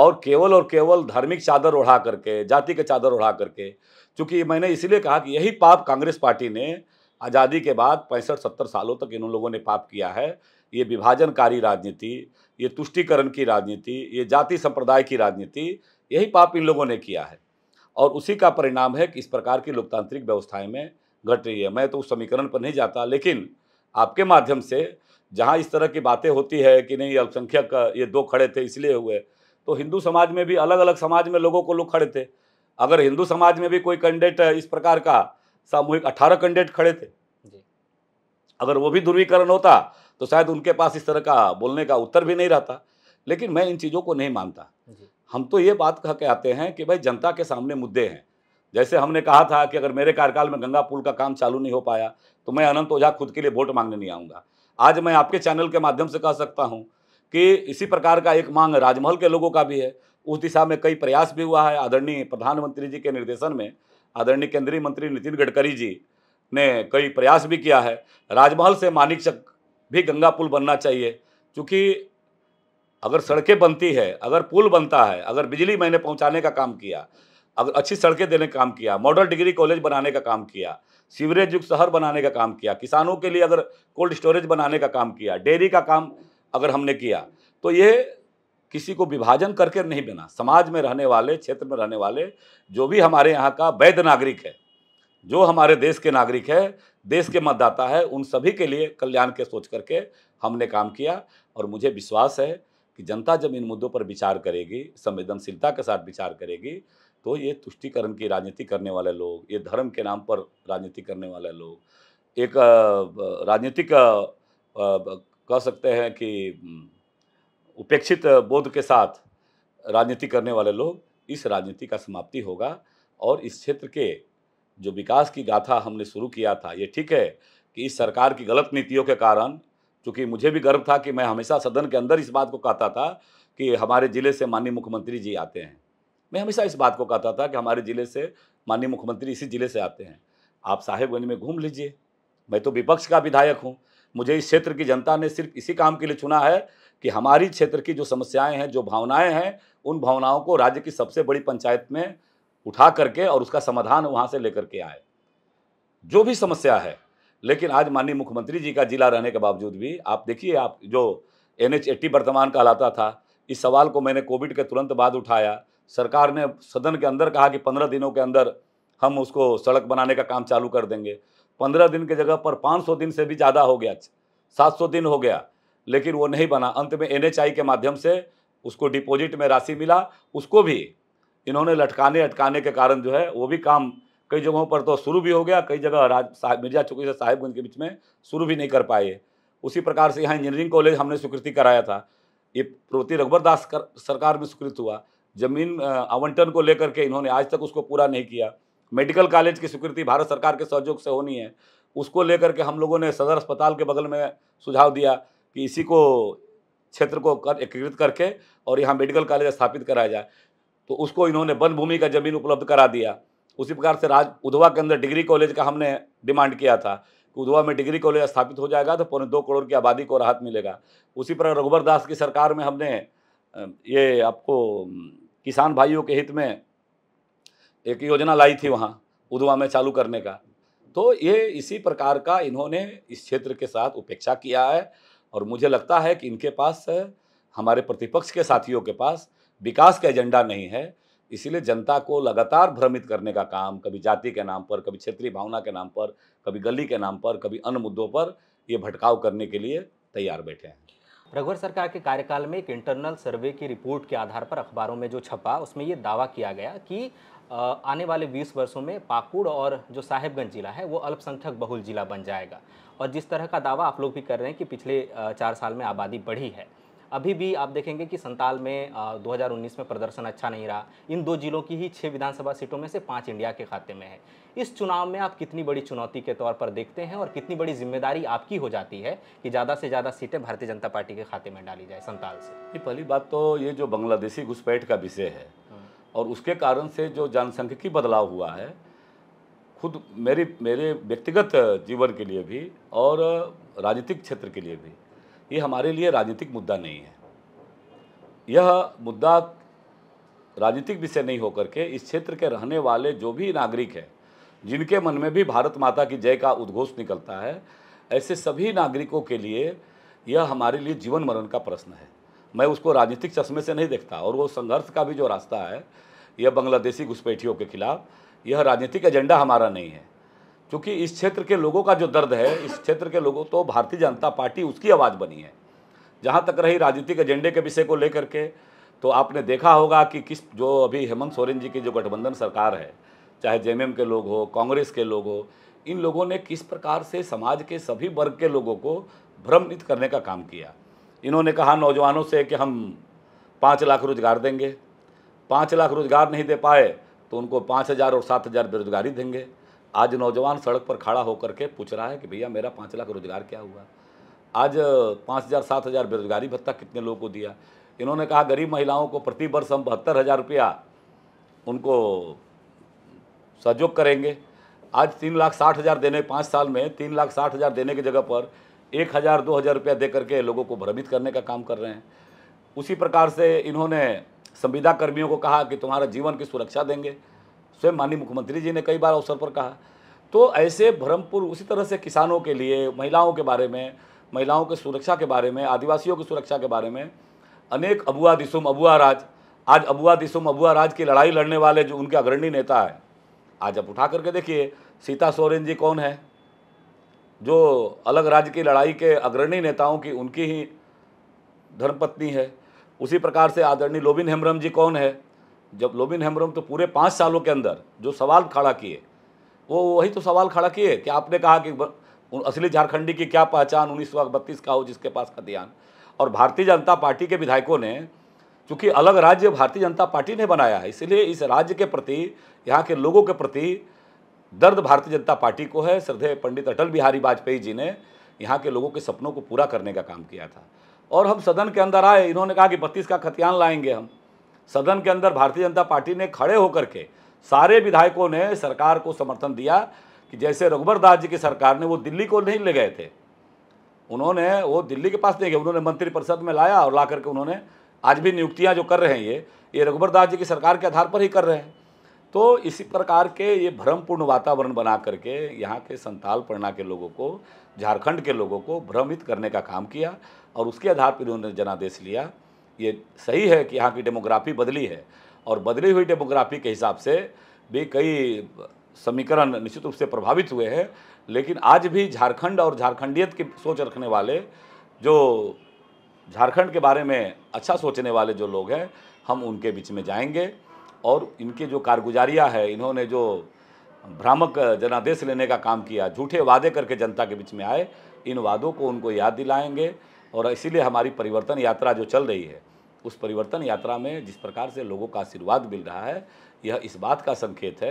और केवल और केवल धार्मिक चादर ओढ़ा करके जाति के चादर ओढ़ा करके चूँकि मैंने इसलिए कहा कि यही पाप कांग्रेस पार्टी ने आज़ादी के बाद पैंसठ सत्तर सालों तक इन लोगों ने पाप किया है ये विभाजनकारी राजनीति ये तुष्टिकरण की राजनीति ये जाति संप्रदाय की राजनीति यही पाप इन लोगों ने किया है और उसी का परिणाम है कि इस प्रकार की लोकतांत्रिक व्यवस्थाएं में घट रही है मैं तो उस समीकरण पर नहीं जाता लेकिन आपके माध्यम से जहाँ इस तरह की बातें होती है कि नहीं अल्पसंख्यक ये दो खड़े थे इसलिए हुए तो हिंदू समाज में भी अलग अलग समाज में लोगों को लोग खड़े थे अगर हिंदू समाज में भी कोई कैंडिडेट इस प्रकार का सामूहिक अठारह कैंडिडेट खड़े थे अगर वो भी ध्रुवीकरण होता तो शायद उनके पास इस तरह का बोलने का उत्तर भी नहीं रहता लेकिन मैं इन चीज़ों को नहीं मानता हम तो ये बात कह के आते हैं कि भाई जनता के सामने मुद्दे हैं जैसे हमने कहा था कि अगर मेरे कार्यकाल में गंगा पुल का काम चालू नहीं हो पाया तो मैं अनंत ओझा खुद के लिए वोट मांगने नहीं आऊँगा आज मैं आपके चैनल के माध्यम से कह सकता हूँ कि इसी प्रकार का एक मांग राजमहल के लोगों का भी है उस दिशा में कई प्रयास भी हुआ है आदरणीय प्रधानमंत्री जी के निर्देशन में आदरणीय केंद्रीय मंत्री नितिन गडकरी जी ने कई प्रयास भी किया है राजमहल से मानिकचक भी गंगा पुल बनना चाहिए क्योंकि अगर सड़कें बनती है अगर पुल बनता है अगर बिजली मैंने पहुंचाने का काम किया अगर अच्छी सड़कें देने का काम किया मॉडल डिग्री कॉलेज बनाने का काम किया सीवरेज युक्त शहर बनाने का काम किया किसानों के लिए अगर कोल्ड स्टोरेज बनाने का काम किया डेयरी का काम अगर हमने किया तो ये किसी को विभाजन करके नहीं बना समाज में रहने वाले क्षेत्र में रहने वाले जो भी हमारे यहाँ का वैध नागरिक है जो हमारे देश के नागरिक है देश के मतदाता है उन सभी के लिए कल्याण के सोच करके हमने काम किया और मुझे विश्वास है कि जनता जब इन मुद्दों पर विचार करेगी संवेदनशीलता के साथ विचार करेगी तो ये तुष्टिकरण की राजनीति करने वाले लोग ये धर्म के नाम पर राजनीति करने वाले लोग एक राजनीतिक कह सकते हैं कि उपेक्षित बोध के साथ राजनीति करने वाले लोग इस राजनीति का समाप्ति होगा और इस क्षेत्र के जो विकास की गाथा हमने शुरू किया था ये ठीक है कि इस सरकार की गलत नीतियों के कारण चूँकि मुझे भी गर्व था कि मैं हमेशा सदन के अंदर इस बात को कहता था कि हमारे ज़िले से माननीय मुख्यमंत्री जी आते हैं मैं हमेशा इस बात को कहता था कि हमारे ज़िले से माननीय मुख्यमंत्री इसी ज़िले से आते हैं आप साहेबगंज में घूम लीजिए मैं तो विपक्ष का विधायक हूँ मुझे इस क्षेत्र की जनता ने सिर्फ इसी काम के लिए चुना है कि हमारी क्षेत्र की जो समस्याएं हैं जो भावनाएं हैं उन भावनाओं को राज्य की सबसे बड़ी पंचायत में उठा करके और उसका समाधान वहाँ से लेकर के आए जो भी समस्या है लेकिन आज माननीय मुख्यमंत्री जी का जिला रहने के बावजूद भी आप देखिए आप जो एन एच वर्तमान कहलाता था इस सवाल को मैंने कोविड के तुरंत बाद उठाया सरकार ने सदन के अंदर कहा कि पंद्रह दिनों के अंदर हम उसको सड़क बनाने का काम चालू कर देंगे पंद्रह दिन के जगह पर पाँच सौ दिन से भी ज़्यादा हो गया सात सौ दिन हो गया लेकिन वो नहीं बना अंत में एन के माध्यम से उसको डिपॉजिट में राशि मिला उसको भी इन्होंने लटकाने अटकाने के कारण जो है वो भी काम कई जगहों पर तो शुरू भी हो गया कई जगह राज मिर्जा चौकी से साहिबगंज के बीच में शुरू भी नहीं कर पाए उसी प्रकार से यहाँ इंजीनियरिंग कॉलेज हमने स्वीकृति कराया था ये प्रवृत्ति रघुबर दास सरकार में स्वीकृत हुआ जमीन आवंटन को लेकर के इन्होंने आज तक उसको पूरा नहीं किया मेडिकल कॉलेज की स्वीकृति भारत सरकार के सहयोग से होनी है उसको लेकर के हम लोगों ने सदर अस्पताल के बगल में सुझाव दिया कि इसी को क्षेत्र को कर एकीकृत करके और यहाँ मेडिकल कॉलेज स्थापित कराया जाए तो उसको इन्होंने वन भूमि का जमीन उपलब्ध करा दिया उसी प्रकार से राज उधवा के अंदर डिग्री कॉलेज का हमने डिमांड किया था कि उधवा में डिग्री कॉलेज स्थापित हो जाएगा तो पौने दो करोड़ की आबादी को राहत मिलेगा उसी प्रकार रघुबर दास की सरकार में हमने ये आपको किसान भाइयों के हित में एक योजना लाई थी वहाँ उदवा में चालू करने का तो ये इसी प्रकार का इन्होंने इस क्षेत्र के साथ उपेक्षा किया है और मुझे लगता है कि इनके पास हमारे प्रतिपक्ष के साथियों के पास विकास का एजेंडा नहीं है इसीलिए जनता को लगातार भ्रमित करने का काम कभी जाति के नाम पर कभी क्षेत्रीय भावना के नाम पर कभी गली के नाम पर कभी अन्य मुद्दों पर ये भटकाव करने के लिए तैयार बैठे हैं रघुवर सरकार के कार्यकाल में एक इंटरनल सर्वे की रिपोर्ट के आधार पर अखबारों में जो छपा उसमें ये दावा किया गया कि आने वाले 20 वर्षों में पाकुड़ और जो साहेबगंज ज़िला है वो अल्पसंख्यक बहुल ज़िला बन जाएगा और जिस तरह का दावा आप लोग भी कर रहे हैं कि पिछले चार साल में आबादी बढ़ी है अभी भी आप देखेंगे कि संताल में 2019 में प्रदर्शन अच्छा नहीं रहा इन दो जिलों की ही छः विधानसभा सीटों में से पाँच इंडिया के खाते में है इस चुनाव में आप कितनी बड़ी चुनौती के तौर पर देखते हैं और कितनी बड़ी जिम्मेदारी आपकी हो जाती है कि ज़्यादा से ज़्यादा सीटें भारतीय जनता पार्टी के खाते में डाली जाए संताल से पहली बात तो ये जो बांग्लादेशी घुसपैठ का विषय है और उसके कारण से जो जनसांख्यिकी बदलाव हुआ है खुद मेरी मेरे व्यक्तिगत जीवन के लिए भी और राजनीतिक क्षेत्र के लिए भी ये हमारे लिए राजनीतिक मुद्दा नहीं है यह मुद्दा राजनीतिक विषय नहीं होकर के इस क्षेत्र के रहने वाले जो भी नागरिक हैं जिनके मन में भी भारत माता की जय का उद्घोष निकलता है ऐसे सभी नागरिकों के लिए यह हमारे लिए जीवन मरण का प्रश्न है मैं उसको राजनीतिक चश्मे से नहीं देखता और वो संघर्ष का भी जो रास्ता है यह बांग्लादेशी घुसपैठियों के खिलाफ यह राजनीतिक एजेंडा हमारा नहीं है क्योंकि इस क्षेत्र के लोगों का जो दर्द है इस क्षेत्र के लोगों तो भारतीय जनता पार्टी उसकी आवाज़ बनी है जहाँ तक रही राजनीतिक एजेंडे के विषय को लेकर के तो आपने देखा होगा कि किस जो अभी हेमंत सोरेन जी की जो गठबंधन सरकार है चाहे जे के लोग हो कांग्रेस के लोग हो इन लोगों ने किस प्रकार से समाज के सभी वर्ग के लोगों को भ्रमित करने का काम किया इन्होंने कहा नौजवानों से कि हम पाँच लाख रोज़गार देंगे पाँच लाख रोज़गार नहीं दे पाए तो उनको पाँच हज़ार और सात हज़ार बेरोज़गारी देंगे आज नौजवान सड़क पर खड़ा होकर के पूछ रहा है कि भैया मेरा पाँच लाख रोज़गार क्या हुआ आज पाँच हज़ार सात हज़ार बेरोज़गारी भत्ता कितने लोगों को दिया इन्होंने कहा गरीब महिलाओं को प्रति वर्ष हम बहत्तर हज़ार रुपया उनको सहयोग करेंगे आज तीन लाख साठ हज़ार देने पाँच साल में तीन लाख साठ हज़ार देने की जगह पर एक हज़ार दो हज़ार रुपया दे करके लोगों को भ्रमित करने का काम कर रहे हैं उसी प्रकार से इन्होंने संविदा कर्मियों को कहा कि तुम्हारा जीवन की सुरक्षा देंगे स्वयं माननीय मुख्यमंत्री जी ने कई बार अवसर पर कहा तो ऐसे भ्रमपुर उसी तरह से किसानों के लिए महिलाओं के बारे में महिलाओं के सुरक्षा के बारे में आदिवासियों की सुरक्षा के बारे में अनेक अबुआ दिसुम अबुआ राज आज अबुआ दिसुम अबुआ राज की लड़ाई लड़ने वाले जो उनके अग्रणी नेता है आज आप उठा करके देखिए सीता सोरेन जी कौन है जो अलग राज्य की लड़ाई के अग्रणी नेताओं की उनकी ही धर्मपत्नी है उसी प्रकार से आदरणीय लोबिन हेम्ब्रम जी कौन है जब लोबिन हेम्ब्रम तो पूरे पाँच सालों के अंदर जो सवाल खड़ा किए वो वही तो सवाल खड़ा किए कि आपने कहा कि असली झारखंडी की क्या पहचान उन्नीस सौ बत्तीस का हो जिसके पास खतियान और भारतीय जनता पार्टी के विधायकों ने चूँकि अलग राज्य भारतीय जनता पार्टी ने बनाया है इसलिए इस राज्य के प्रति यहाँ के लोगों के प्रति दर्द भारतीय जनता पार्टी को है श्रद्धे पंडित अटल बिहारी वाजपेयी जी ने यहाँ के लोगों के सपनों को पूरा करने का काम किया था और हम सदन के अंदर आए इन्होंने कहा कि बत्तीस का खतियान लाएंगे हम सदन के अंदर भारतीय जनता पार्टी ने खड़े होकर के सारे विधायकों ने सरकार को समर्थन दिया कि जैसे रघुबर दास जी की सरकार ने वो दिल्ली को नहीं ले गए थे उन्होंने वो दिल्ली के पास नहीं गए उन्होंने मंत्रिपरिषद में लाया और ला करके उन्होंने आज भी नियुक्तियाँ जो कर रहे हैं ये ये रघुबर दास जी की सरकार के आधार पर ही कर रहे हैं तो इसी प्रकार के ये भ्रमपूर्ण वातावरण बना करके यहाँ के संताल पढ़ना के लोगों को झारखंड के लोगों को भ्रमित करने का काम किया और उसके आधार पर उन्होंने जनादेश लिया ये सही है कि यहाँ की डेमोग्राफी बदली है और बदली हुई डेमोग्राफी के हिसाब से भी कई समीकरण निश्चित रूप से प्रभावित हुए हैं लेकिन आज भी झारखंड और झारखंडियत की सोच रखने वाले जो झारखंड के बारे में अच्छा सोचने वाले जो लोग हैं हम उनके बीच में जाएंगे और इनके जो कारगुजारियाँ है इन्होंने जो भ्रामक जनादेश लेने का काम किया झूठे वादे करके जनता के बीच में आए इन वादों को उनको याद दिलाएंगे और इसीलिए हमारी परिवर्तन यात्रा जो चल रही है उस परिवर्तन यात्रा में जिस प्रकार से लोगों का आशीर्वाद मिल रहा है यह इस बात का संकेत है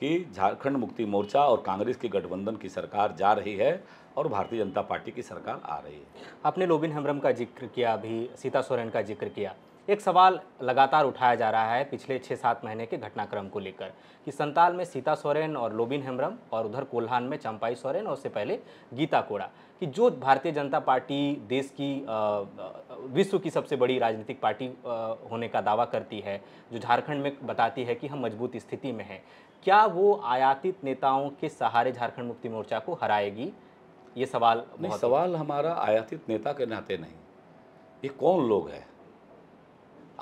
कि झारखंड मुक्ति मोर्चा और कांग्रेस के गठबंधन की सरकार जा रही है और भारतीय जनता पार्टी की सरकार आ रही है आपने लोबिन हेम्ब्रम का जिक्र किया अभी सीता सोरेन का जिक्र किया एक सवाल लगातार उठाया जा रहा है पिछले छः सात महीने के घटनाक्रम को लेकर कि संताल में सीता सोरेन और लोबिन हेम्ब्रम और उधर कोल्हान में चंपाई सोरेन और उससे पहले गीता कोड़ा कि जो भारतीय जनता पार्टी देश की विश्व की सबसे बड़ी राजनीतिक पार्टी होने का दावा करती है जो झारखंड में बताती है कि हम मजबूत स्थिति में हैं क्या वो आयातित नेताओं के सहारे झारखंड मुक्ति मोर्चा को हराएगी ये सवाल सवाल हमारा आयातित नेता के नाते नहीं ये कौन लोग हैं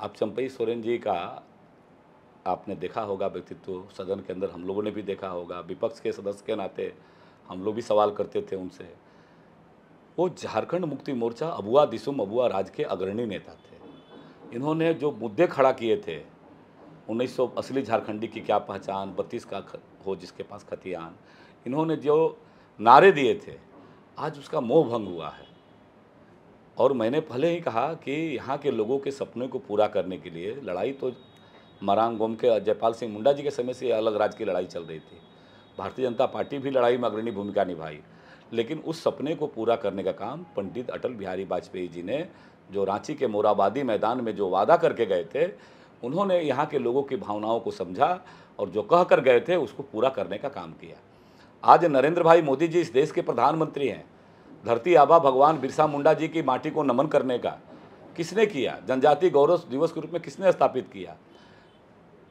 आप चंपई सोरेन जी का आपने देखा होगा व्यक्तित्व सदन के अंदर हम लोगों ने भी देखा होगा विपक्ष के सदस्य के नाते हम लोग भी सवाल करते थे उनसे वो झारखंड मुक्ति मोर्चा अबुआ दिसुम अबुआ राज के अग्रणी नेता थे इन्होंने जो मुद्दे खड़ा किए थे उन्नीस सौ असली झारखंडी की क्या पहचान बत्तीस का हो जिसके पास खतियान इन्होंने जो नारे दिए थे आज उसका मोह भंग हुआ है और मैंने पहले ही कहा कि यहाँ के लोगों के सपने को पूरा करने के लिए लड़ाई तो मरांग गोम के जयपाल सिंह मुंडा जी के समय से अलग राज्य की लड़ाई चल रही थी भारतीय जनता पार्टी भी लड़ाई में अग्रणी भूमिका निभाई लेकिन उस सपने को पूरा करने का काम पंडित अटल बिहारी वाजपेयी जी ने जो रांची के मोराबादी मैदान में जो वादा करके गए थे उन्होंने यहाँ के लोगों की भावनाओं को समझा और जो कह कर गए थे उसको पूरा करने का काम किया आज नरेंद्र भाई मोदी जी इस देश के प्रधानमंत्री हैं धरती आबा भगवान बिरसा मुंडा जी की माटी को नमन करने का किसने किया जनजाति गौरव दिवस के रूप में किसने स्थापित किया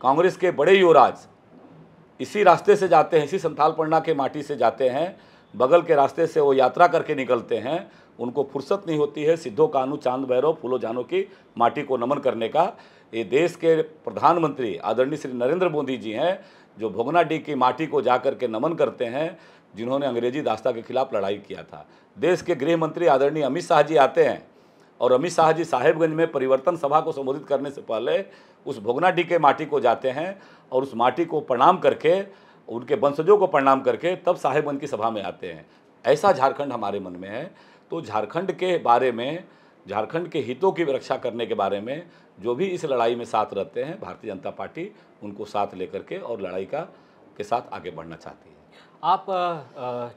कांग्रेस के बड़े युवराज इसी रास्ते से जाते हैं इसी संथालपन्ना के माटी से जाते हैं बगल के रास्ते से वो यात्रा करके निकलते हैं उनको फुर्सत नहीं होती है सिद्धो कानू चांद भैरव फूलो जानो की माटी को नमन करने का ये देश के प्रधानमंत्री आदरणीय श्री नरेंद्र मोदी जी हैं जो भोगनाडीह की माटी को जा के नमन करते हैं जिन्होंने अंग्रेजी दास्ता के खिलाफ लड़ाई किया था देश के गृह मंत्री आदरणीय अमित शाह जी आते हैं और अमित शाह जी साहेबगंज में परिवर्तन सभा को संबोधित करने से पहले उस भोगनाडी के माटी को जाते हैं और उस माटी को प्रणाम करके उनके वंशजों को प्रणाम करके तब साहेबगंज की सभा में आते हैं ऐसा झारखंड हमारे मन में है तो झारखंड के बारे में झारखंड के हितों की रक्षा करने के बारे में जो भी इस लड़ाई में साथ रहते हैं भारतीय जनता पार्टी उनको साथ लेकर के और लड़ाई का के साथ आगे बढ़ना चाहती है आप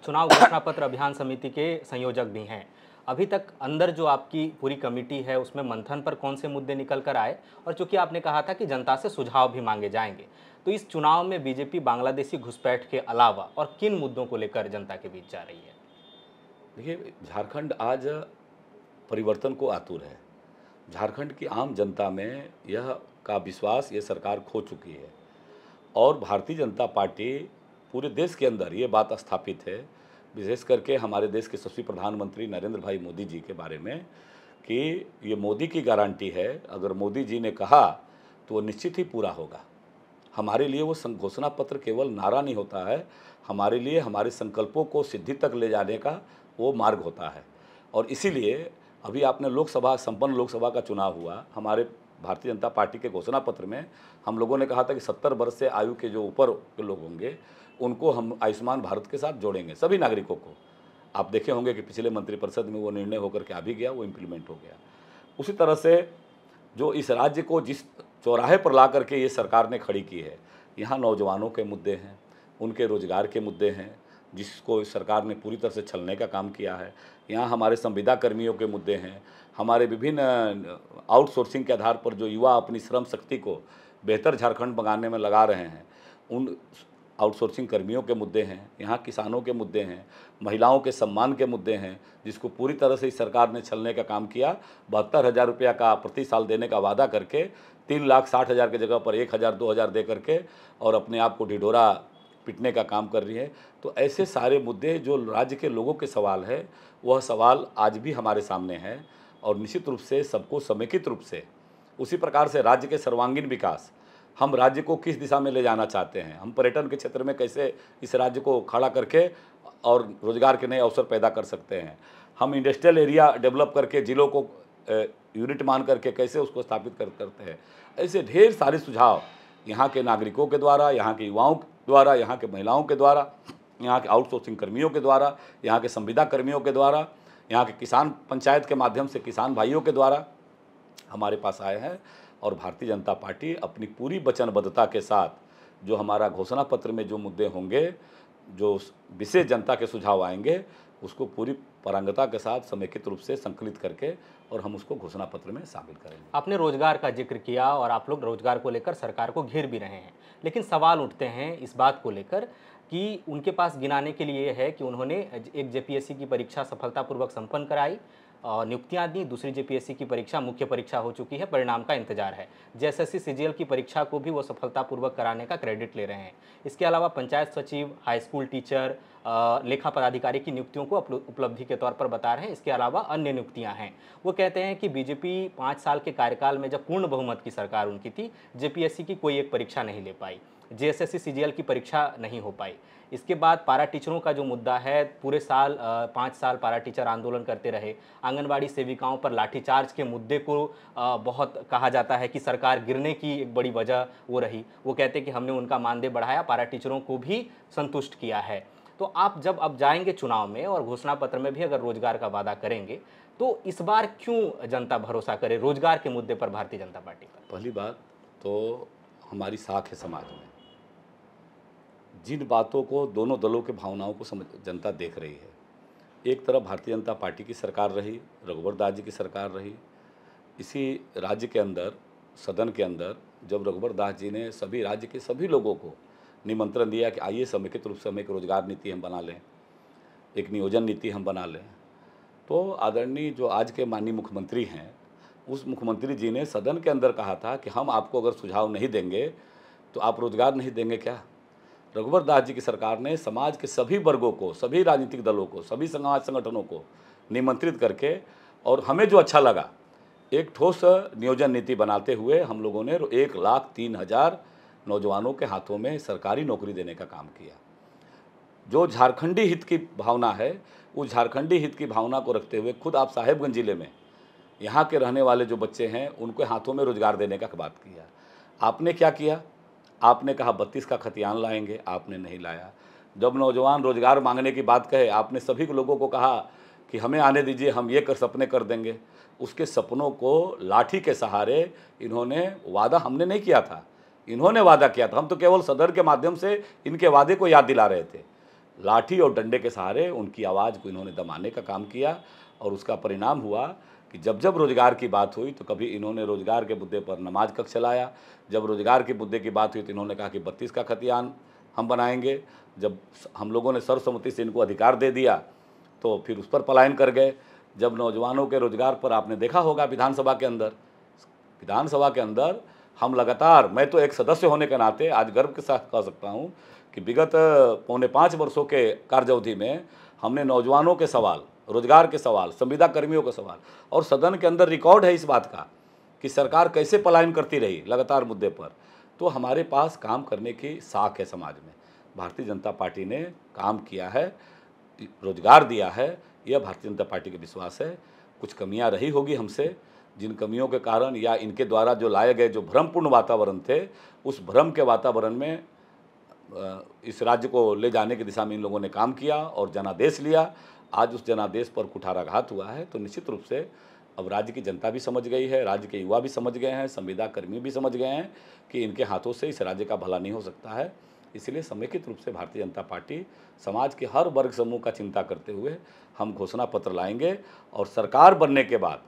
चुनाव घोषणा पत्र अभियान समिति के संयोजक भी हैं अभी तक अंदर जो आपकी पूरी कमेटी है उसमें मंथन पर कौन से मुद्दे निकल कर आए और चूंकि आपने कहा था कि जनता से सुझाव भी मांगे जाएंगे तो इस चुनाव में बीजेपी बांग्लादेशी घुसपैठ के अलावा और किन मुद्दों को लेकर जनता के बीच जा रही है देखिए झारखंड आज परिवर्तन को आतुर है झारखंड की आम जनता में यह का विश्वास ये सरकार खो चुकी है और भारतीय जनता पार्टी पूरे देश के अंदर ये बात स्थापित है विशेष करके हमारे देश के सबसे प्रधानमंत्री नरेंद्र भाई मोदी जी के बारे में कि ये मोदी की गारंटी है अगर मोदी जी ने कहा तो वो निश्चित ही पूरा होगा हमारे लिए वो घोषणा पत्र केवल नारा नहीं होता है हमारे लिए हमारे संकल्पों को सिद्धि तक ले जाने का वो मार्ग होता है और इसीलिए अभी आपने लोकसभा संपन्न लोकसभा का चुनाव हुआ हमारे भारतीय जनता पार्टी के घोषणा पत्र में हम लोगों ने कहा था कि सत्तर वर्ष से आयु के जो ऊपर के लोग होंगे उनको हम आयुष्मान भारत के साथ जोड़ेंगे सभी नागरिकों को आप देखे होंगे कि पिछले मंत्रिपरिषद में वो निर्णय होकर के आ भी गया वो इम्प्लीमेंट हो गया उसी तरह से जो इस राज्य को जिस चौराहे पर ला करके ये सरकार ने खड़ी की है यहाँ नौजवानों के मुद्दे हैं उनके रोजगार के मुद्दे हैं जिसको सरकार ने पूरी तरह से छलने का काम किया है यहाँ हमारे संविदा कर्मियों के मुद्दे हैं हमारे विभिन्न आउटसोर्सिंग के आधार पर जो युवा अपनी श्रम शक्ति को बेहतर झारखंड बनाने में लगा रहे हैं उन आउटसोर्सिंग कर्मियों के मुद्दे हैं यहाँ किसानों के मुद्दे हैं महिलाओं के सम्मान के मुद्दे हैं जिसको पूरी तरह से इस सरकार ने छलने का काम किया बहत्तर हज़ार रुपया का प्रति साल देने का वादा करके तीन लाख साठ हज़ार के जगह पर एक हज़ार दो हज़ार दे करके और अपने आप को ढिढोरा पिटने का काम कर रही है तो ऐसे सारे मुद्दे जो राज्य के लोगों के सवाल है वह सवाल आज भी हमारे सामने हैं और निश्चित रूप से सबको समेकित रूप से उसी प्रकार से राज्य के सर्वांगीण विकास हम राज्य को किस दिशा में ले जाना चाहते हैं हम पर्यटन के क्षेत्र में कैसे इस राज्य को खड़ा करके और रोजगार के नए अवसर पैदा कर सकते हैं हम इंडस्ट्रियल एरिया डेवलप करके ज़िलों को यूनिट मान करके कैसे उसको स्थापित कर करते हैं ऐसे ढेर सारे सुझाव यहाँ के नागरिकों के द्वारा यहाँ के युवाओं के द्वारा यहाँ के महिलाओं के द्वारा यहाँ के आउटसोर्सिंग कर्मियों के द्वारा यहाँ के संविदा कर्मियों के द्वारा यहाँ के किसान पंचायत के माध्यम से किसान भाइयों के द्वारा हमारे पास आए हैं और भारतीय जनता पार्टी अपनी पूरी वचनबद्धता के साथ जो हमारा घोषणा पत्र में जो मुद्दे होंगे जो विशेष जनता के सुझाव आएंगे उसको पूरी परंगता के साथ समेकित रूप से संकलित करके और हम उसको घोषणा पत्र में शामिल करेंगे आपने रोजगार का जिक्र किया और आप लोग रोजगार को लेकर सरकार को घेर भी रहे हैं लेकिन सवाल उठते हैं इस बात को लेकर कि उनके पास गिनाने के लिए है कि उन्होंने एक जेपीएससी की परीक्षा सफलतापूर्वक संपन्न कराई नियुक्तियां दी दूसरी जेपीएससी की परीक्षा मुख्य परीक्षा हो चुकी है परिणाम का इंतजार है जेएसएससी सीजीएल की परीक्षा को भी वो सफलतापूर्वक कराने का क्रेडिट ले रहे हैं इसके अलावा पंचायत सचिव हाईस्कूल टीचर लेखा पदाधिकारी की नियुक्तियों को उपलब्धि के तौर पर बता रहे हैं इसके अलावा अन्य नियुक्तियां हैं वो कहते हैं कि बीजेपी पाँच साल के कार्यकाल में जब पूर्ण बहुमत की सरकार उनकी थी जे की कोई एक परीक्षा नहीं ले पाई जे एस की परीक्षा नहीं हो पाई इसके बाद पारा टीचरों का जो मुद्दा है पूरे साल पाँच साल पारा टीचर आंदोलन करते रहे आंगनबाड़ी सेविकाओं पर लाठीचार्ज के मुद्दे को बहुत कहा जाता है कि सरकार गिरने की एक बड़ी वजह वो रही वो कहते हैं कि हमने उनका मानदेय बढ़ाया पारा टीचरों को भी संतुष्ट किया है तो आप जब अब जाएंगे चुनाव में और घोषणा पत्र में भी अगर रोजगार का वादा करेंगे तो इस बार क्यों जनता भरोसा करे रोजगार के मुद्दे पर भारतीय जनता पार्टी पर पहली बात तो हमारी साख है समाज में जिन बातों को दोनों दलों के भावनाओं को समझ जनता देख रही है एक तरफ भारतीय जनता पार्टी की सरकार रही रघुवर दास जी की सरकार रही इसी राज्य के अंदर सदन के अंदर जब रघुवर दास जी ने सभी राज्य के सभी लोगों को निमंत्रण दिया कि आइए समेकित रूप से हम एक रोजगार नीति हम बना लें एक नियोजन नीति हम बना लें तो आदरणीय जो आज के माननीय मुख्यमंत्री हैं उस मुख्यमंत्री जी ने सदन के अंदर कहा था कि हम आपको अगर सुझाव नहीं देंगे तो आप रोजगार नहीं देंगे क्या रघुवर दास जी की सरकार ने समाज के सभी वर्गों को सभी राजनीतिक दलों को सभी समाज संगठनों को निमंत्रित करके और हमें जो अच्छा लगा एक ठोस नियोजन नीति बनाते हुए हम लोगों ने एक लाख तीन हज़ार नौजवानों के हाथों में सरकारी नौकरी देने का काम किया जो झारखंडी हित की भावना है उस झारखंडी हित की भावना को रखते हुए खुद आप साहेबगंज ज़िले में यहाँ के रहने वाले जो बच्चे हैं उनके हाथों में रोज़गार देने का बात किया आपने क्या किया आपने कहा बत्तीस का खतियान लाएंगे आपने नहीं लाया जब नौजवान रोज़गार मांगने की बात कहे आपने सभी लोगों को कहा कि हमें आने दीजिए हम ये कर सपने कर देंगे उसके सपनों को लाठी के सहारे इन्होंने वादा हमने नहीं किया था इन्होंने वादा किया था हम तो केवल सदर के माध्यम से इनके वादे को याद दिला रहे थे लाठी और डंडे के सहारे उनकी आवाज़ को इन्होंने दबाने का काम किया और उसका परिणाम हुआ कि जब जब रोज़गार की बात हुई तो कभी इन्होंने रोज़गार के मुद्दे पर नमाज कक्ष चलाया जब रोज़गार के मुद्दे की बात हुई तो इन्होंने कहा कि बत्तीस का खतियान हम बनाएंगे जब हम लोगों ने सर्वसम्मति से इनको अधिकार दे दिया तो फिर उस पर पलायन कर गए जब नौजवानों के रोज़गार पर आपने देखा होगा विधानसभा के अंदर विधानसभा के अंदर हम लगातार मैं तो एक सदस्य होने के नाते आज गर्व के साथ कह सकता हूँ कि विगत पौने पाँच वर्षों के अवधि में हमने नौजवानों के सवाल रोजगार के सवाल संविदा कर्मियों के सवाल और सदन के अंदर रिकॉर्ड है इस बात का कि सरकार कैसे पलायन करती रही लगातार मुद्दे पर तो हमारे पास काम करने की साख है समाज में भारतीय जनता पार्टी ने काम किया है रोजगार दिया है यह भारतीय जनता पार्टी का विश्वास है कुछ कमियां रही होगी हमसे जिन कमियों के कारण या इनके द्वारा जो लाए गए जो भ्रमपूर्ण वातावरण थे उस भ्रम के वातावरण में इस राज्य को ले जाने की दिशा में इन लोगों ने काम किया और जनादेश लिया आज उस जनादेश पर कुठाराघात हुआ है तो निश्चित रूप से अब राज्य की जनता भी समझ गई है राज्य के युवा भी समझ गए हैं संविदा कर्मी भी समझ गए हैं कि इनके हाथों से इस राज्य का भला नहीं हो सकता है इसलिए समेकित रूप से भारतीय जनता पार्टी समाज के हर वर्ग समूह का चिंता करते हुए हम घोषणा पत्र लाएंगे और सरकार बनने के बाद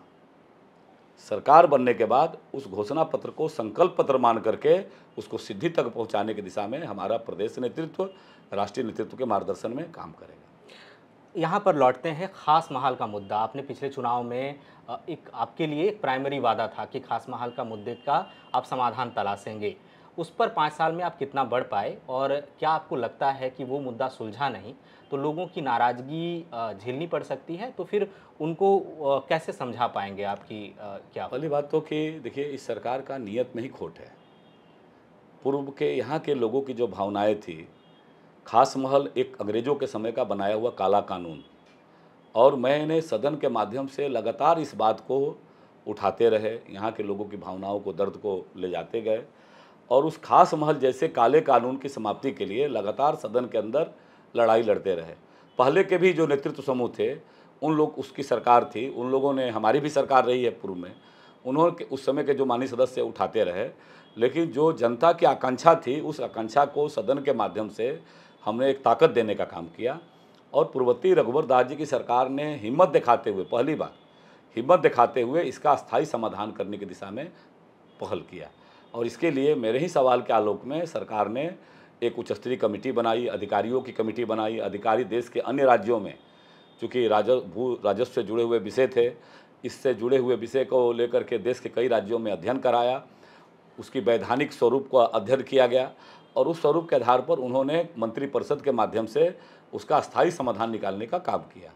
सरकार बनने के बाद उस घोषणा पत्र को संकल्प पत्र मान करके उसको सिद्धि तक पहुंचाने की दिशा में हमारा प्रदेश नेतृत्व राष्ट्रीय नेतृत्व के मार्गदर्शन में काम करेगा यहाँ पर लौटते हैं खास महाल का मुद्दा आपने पिछले चुनाव में एक आपके लिए एक प्राइमरी वादा था कि खास महाल का मुद्दे का आप समाधान तलाशेंगे उस पर पाँच साल में आप कितना बढ़ पाए और क्या आपको लगता है कि वो मुद्दा सुलझा नहीं तो लोगों की नाराज़गी झेलनी पड़ सकती है तो फिर उनको कैसे समझा पाएंगे आपकी क्या पहली बात तो कि देखिए इस सरकार का नीयत में ही खोट है पूर्व के यहाँ के लोगों की जो भावनाएँ थी खास महल एक अंग्रेज़ों के समय का बनाया हुआ काला कानून और मैंने सदन के माध्यम से लगातार इस बात को उठाते रहे यहाँ के लोगों की भावनाओं को दर्द को ले जाते गए और उस खास महल जैसे काले कानून की समाप्ति के लिए लगातार सदन के अंदर लड़ाई लड़ते रहे पहले के भी जो नेतृत्व समूह थे उन लोग उसकी सरकार थी उन लोगों ने हमारी भी सरकार रही है पूर्व में उन्होंने उस समय के जो माननीय सदस्य उठाते रहे लेकिन जो जनता की आकांक्षा थी उस आकांक्षा को सदन के माध्यम से हमने एक ताकत देने का काम किया और पूर्वती रघुवर दास जी की सरकार ने हिम्मत दिखाते हुए पहली बार हिम्मत दिखाते हुए इसका स्थायी समाधान करने की दिशा में पहल किया और इसके लिए मेरे ही सवाल के आलोक में सरकार ने एक उच्च स्तरीय कमेटी बनाई अधिकारियों की कमेटी बनाई अधिकारी देश के अन्य राज्यों में चूँकि राजस्व भू राजस्व से जुड़े हुए विषय थे इससे जुड़े हुए विषय को लेकर के देश के कई राज्यों में अध्ययन कराया उसकी वैधानिक स्वरूप का अध्ययन किया गया और उस स्वरूप के आधार पर उन्होंने मंत्रिपरिषद के माध्यम से उसका स्थायी समाधान निकालने का काम किया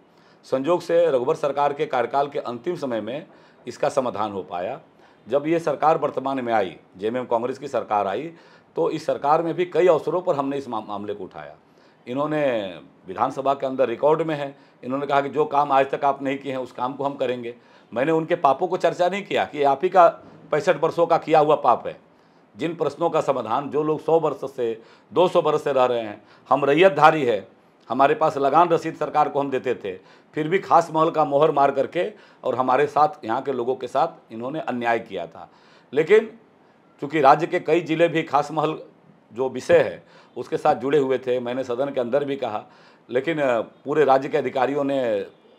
संजोग से रघुवर सरकार के कार्यकाल के अंतिम समय में इसका समाधान हो पाया जब ये सरकार वर्तमान में आई जेएमएम कांग्रेस की सरकार आई तो इस सरकार में भी कई अवसरों पर हमने इस मामले को उठाया इन्होंने विधानसभा के अंदर रिकॉर्ड में है इन्होंने कहा कि जो काम आज तक आप नहीं किए हैं उस काम को हम करेंगे मैंने उनके पापों को चर्चा नहीं किया कि आप ही का पैंसठ वर्षों का किया हुआ पाप है जिन प्रश्नों का समाधान जो लोग सौ वर्ष से दो सौ वर्ष से रह रहे हैं हम रैयतधारी है हमारे पास लगान रसीद सरकार को हम देते थे फिर भी खास महल का मोहर मार करके और हमारे साथ यहाँ के लोगों के साथ इन्होंने अन्याय किया था लेकिन चूँकि राज्य के कई ज़िले भी खास महल जो विषय है उसके साथ जुड़े हुए थे मैंने सदन के अंदर भी कहा लेकिन पूरे राज्य के अधिकारियों ने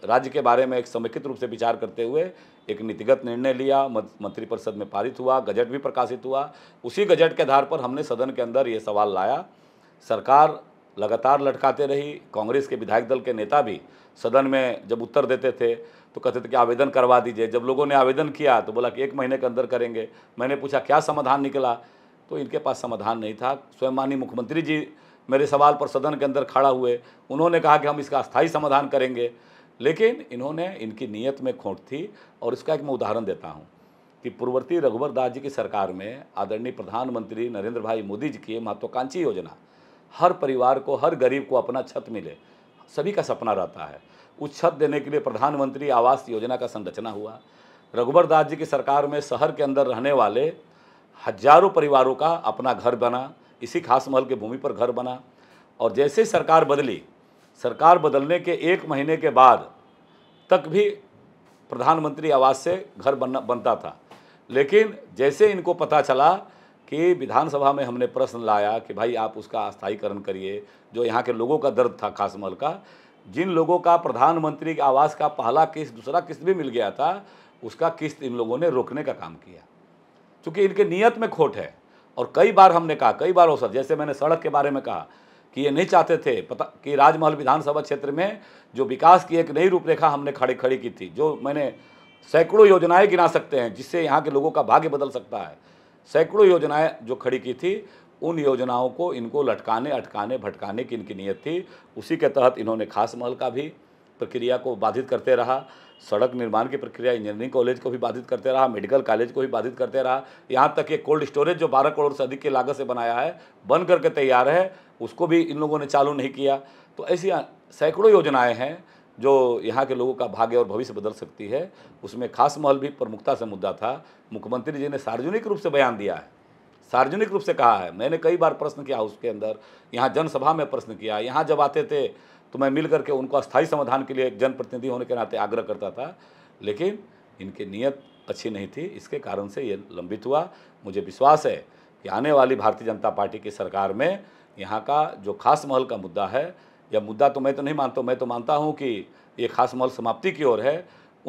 राज्य के बारे में एक समेकित रूप से विचार करते हुए एक नीतिगत निर्णय लिया मंत्रिपरिषद में पारित हुआ गजट भी प्रकाशित हुआ उसी गजट के आधार पर हमने सदन के अंदर ये सवाल लाया सरकार लगातार लटकाते रही कांग्रेस के विधायक दल के नेता भी सदन में जब उत्तर देते थे तो कहते थे कि आवेदन करवा दीजिए जब लोगों ने आवेदन किया तो बोला कि एक महीने के अंदर करेंगे मैंने पूछा क्या समाधान निकला तो इनके पास समाधान नहीं था स्वयं माननीय मुख्यमंत्री जी मेरे सवाल पर सदन के अंदर खड़ा हुए उन्होंने कहा कि हम इसका स्थायी समाधान करेंगे लेकिन इन्होंने इनकी नीयत में खोट थी और इसका एक मैं उदाहरण देता हूँ कि पूर्ववर्ती रघुवर दास जी की सरकार में आदरणीय प्रधानमंत्री नरेंद्र भाई मोदी जी की महत्वाकांक्षी योजना हर परिवार को हर गरीब को अपना छत मिले सभी का सपना रहता है उस छत देने के लिए प्रधानमंत्री आवास योजना का संरचना हुआ रघुबर दास जी की सरकार में शहर के अंदर रहने वाले हजारों परिवारों का अपना घर बना इसी खास महल के भूमि पर घर बना और जैसे ही सरकार बदली सरकार बदलने के एक महीने के बाद तक भी प्रधानमंत्री आवास से घर बनना बनता था लेकिन जैसे इनको पता चला कि विधानसभा में हमने प्रश्न लाया कि भाई आप उसका अस्थायीकरण करिए जो यहाँ के लोगों का दर्द था खासमल का जिन लोगों का प्रधानमंत्री के आवास का पहला किस्त दूसरा किस्त भी मिल गया था उसका किस्त इन लोगों ने रोकने का काम किया क्योंकि इनके नियत में खोट है और कई बार हमने कहा कई बार हो सर जैसे मैंने सड़क के बारे में कहा कि ये नहीं चाहते थे पता कि राजमहल विधानसभा क्षेत्र में जो विकास की एक नई रूपरेखा हमने खड़ी खड़ी की थी जो मैंने सैकड़ों योजनाएं गिना सकते हैं जिससे यहाँ के लोगों का भाग्य बदल सकता है सैकड़ों योजनाएं जो खड़ी की थी उन योजनाओं को इनको लटकाने अटकाने भटकाने की इनकी नीयत थी उसी के तहत इन्होंने खास महल का भी प्रक्रिया को बाधित करते रहा सड़क निर्माण की प्रक्रिया इंजीनियरिंग कॉलेज को भी बाधित करते रहा मेडिकल कॉलेज को भी बाधित करते रहा यहाँ तक कि कोल्ड स्टोरेज जो बारह करोड़ से अधिक की लागत से बनाया है बन करके तैयार है उसको भी इन लोगों ने चालू नहीं किया तो ऐसी सैकड़ों योजनाएँ हैं जो यहाँ के लोगों का भाग्य और भविष्य बदल सकती है उसमें खास महल भी प्रमुखता से मुद्दा था मुख्यमंत्री जी ने सार्वजनिक रूप से बयान दिया है सार्वजनिक रूप से कहा है मैंने कई बार प्रश्न किया उसके अंदर यहाँ जनसभा में प्रश्न किया यहाँ जब आते थे तो मैं मिल करके उनको अस्थायी समाधान के लिए एक जनप्रतिनिधि होने के नाते आग्रह करता था लेकिन इनकी नीयत अच्छी नहीं थी इसके कारण से ये लंबित हुआ मुझे विश्वास है कि आने वाली भारतीय जनता पार्टी की सरकार में यहाँ का जो खास महल का मुद्दा है या मुद्दा तो मैं तो नहीं मानता मैं तो मानता हूँ कि ये खास माहौल समाप्ति की ओर है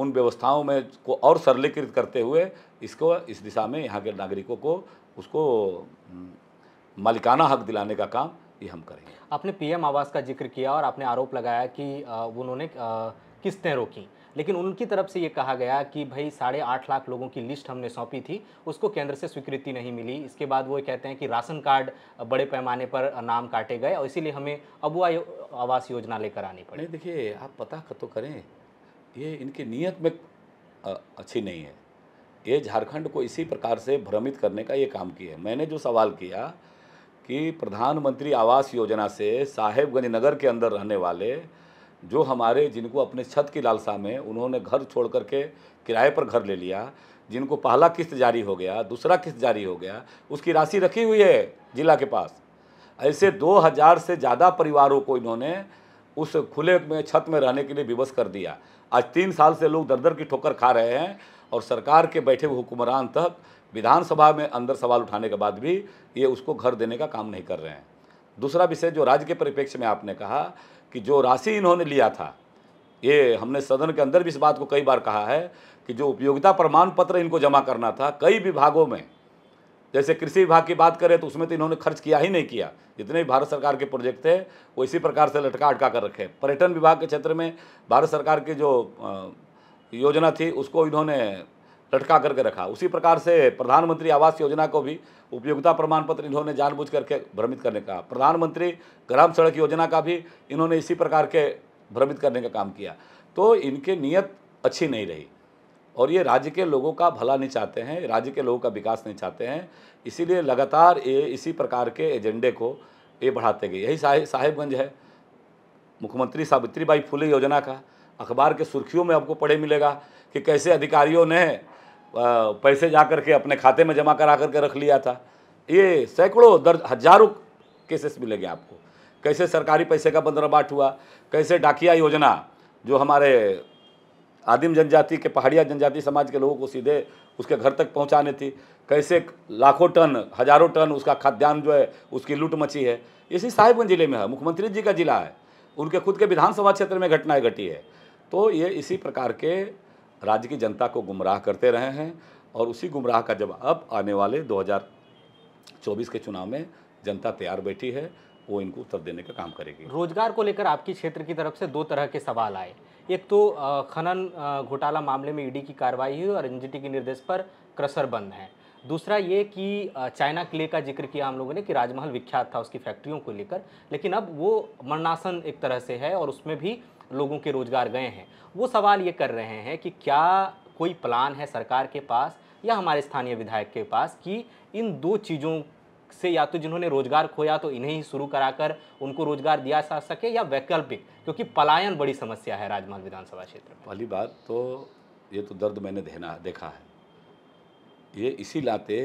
उन व्यवस्थाओं में को और सरलीकृत करते हुए इसको इस दिशा में यहाँ के नागरिकों को उसको मालिकाना हक दिलाने का काम ये हम करेंगे आपने पीएम आवास का जिक्र किया और आपने आरोप लगाया कि उन्होंने किस्तें रोकी लेकिन उनकी तरफ से ये कहा गया कि भाई साढ़े आठ लाख लोगों की लिस्ट हमने सौंपी थी उसको केंद्र से स्वीकृति नहीं मिली इसके बाद वो कहते हैं कि राशन कार्ड बड़े पैमाने पर नाम काटे गए और इसीलिए हमें अबुआ आवास योजना लेकर आनी पड़ी देखिए आप पता तो करें ये इनकी नीयत में अच्छी नहीं है ये झारखंड को इसी प्रकार से भ्रमित करने का ये काम किया है मैंने जो सवाल किया कि प्रधानमंत्री आवास योजना से साहेबगंज नगर के अंदर रहने वाले जो हमारे जिनको अपने छत की लालसा में उन्होंने घर छोड़ करके किराए पर घर ले लिया जिनको पहला किस्त जारी हो गया दूसरा किस्त जारी हो गया उसकी राशि रखी हुई है जिला के पास ऐसे 2000 से ज़्यादा परिवारों को इन्होंने उस खुले में छत में रहने के लिए विवश कर दिया आज तीन साल से लोग दर दर की ठोकर खा रहे हैं और सरकार के बैठे हुए हुक्मरान तक विधानसभा में अंदर सवाल उठाने के बाद भी ये उसको घर देने का काम नहीं कर रहे हैं दूसरा विषय जो राज्य के परिप्रेक्ष्य में आपने कहा कि जो राशि इन्होंने लिया था ये हमने सदन के अंदर भी इस बात को कई बार कहा है कि जो उपयोगिता प्रमाण पत्र इनको जमा करना था कई विभागों में जैसे कृषि विभाग की बात करें तो उसमें तो इन्होंने खर्च किया ही नहीं किया जितने भी भारत सरकार के प्रोजेक्ट थे वो इसी प्रकार से लटका अटका कर रखे पर्यटन विभाग के क्षेत्र में भारत सरकार की जो योजना थी उसको इन्होंने लटका करके रखा उसी प्रकार से प्रधानमंत्री आवास योजना को भी उपयोगिता प्रमाण पत्र इन्होंने जानबूझ करके भ्रमित करने का प्रधानमंत्री ग्राम सड़क योजना का भी इन्होंने इसी प्रकार के भ्रमित करने का काम किया तो इनके नियत अच्छी नहीं रही और ये राज्य के लोगों का भला नहीं चाहते हैं राज्य के लोगों का विकास नहीं चाहते हैं इसीलिए लगातार ये इसी प्रकार के एजेंडे को ये बढ़ाते गए यही साहेबगंज है मुख्यमंत्री सावित्री बाई फुले योजना का अखबार के सुर्खियों में आपको पढ़े मिलेगा कि कैसे अधिकारियों ने पैसे जा कर के अपने खाते में जमा करा करके रख लिया था ये सैकड़ों दर्ज हजारों केसेस मिलेंगे आपको कैसे सरकारी पैसे का बंदरबाट हुआ कैसे डाकिया योजना जो हमारे आदिम जनजाति के पहाड़िया जनजाति समाज के लोगों को सीधे उसके घर तक पहुंचाने थी कैसे लाखों टन हजारों टन उसका खाद्यान्न जो है उसकी लूट मची है इसी साहिबगंज जिले में है मुख्यमंत्री जी का जिला है उनके खुद के विधानसभा क्षेत्र में घटनाएं घटी है तो ये इसी प्रकार के राज्य की जनता को गुमराह करते रहे हैं और उसी गुमराह का जब अब आने वाले 2024 के चुनाव में जनता तैयार बैठी है वो इनको उत्तर देने का काम करेगी रोजगार को लेकर आपकी क्षेत्र की तरफ से दो तरह के सवाल आए एक तो खनन घोटाला मामले में ईडी की कार्रवाई हुई और एनजीटी के निर्देश पर क्रसर बंद है दूसरा ये कि चाइना क्ले का जिक्र किया हम लोगों ने कि राजमहल विख्यात था उसकी फैक्ट्रियों को लेकर लेकिन अब वो मरणासन एक तरह से है और उसमें भी लोगों के रोज़गार गए हैं वो सवाल ये कर रहे हैं कि क्या कोई प्लान है सरकार के पास या हमारे स्थानीय विधायक के पास कि इन दो चीज़ों से या तो जिन्होंने रोजगार खोया तो इन्हें ही शुरू कराकर उनको रोजगार दिया जा सके या वैकल्पिक क्योंकि पलायन बड़ी समस्या है राजमहल विधानसभा क्षेत्र में पहली बात तो ये तो दर्द मैंने देना देखा है ये इसी लाते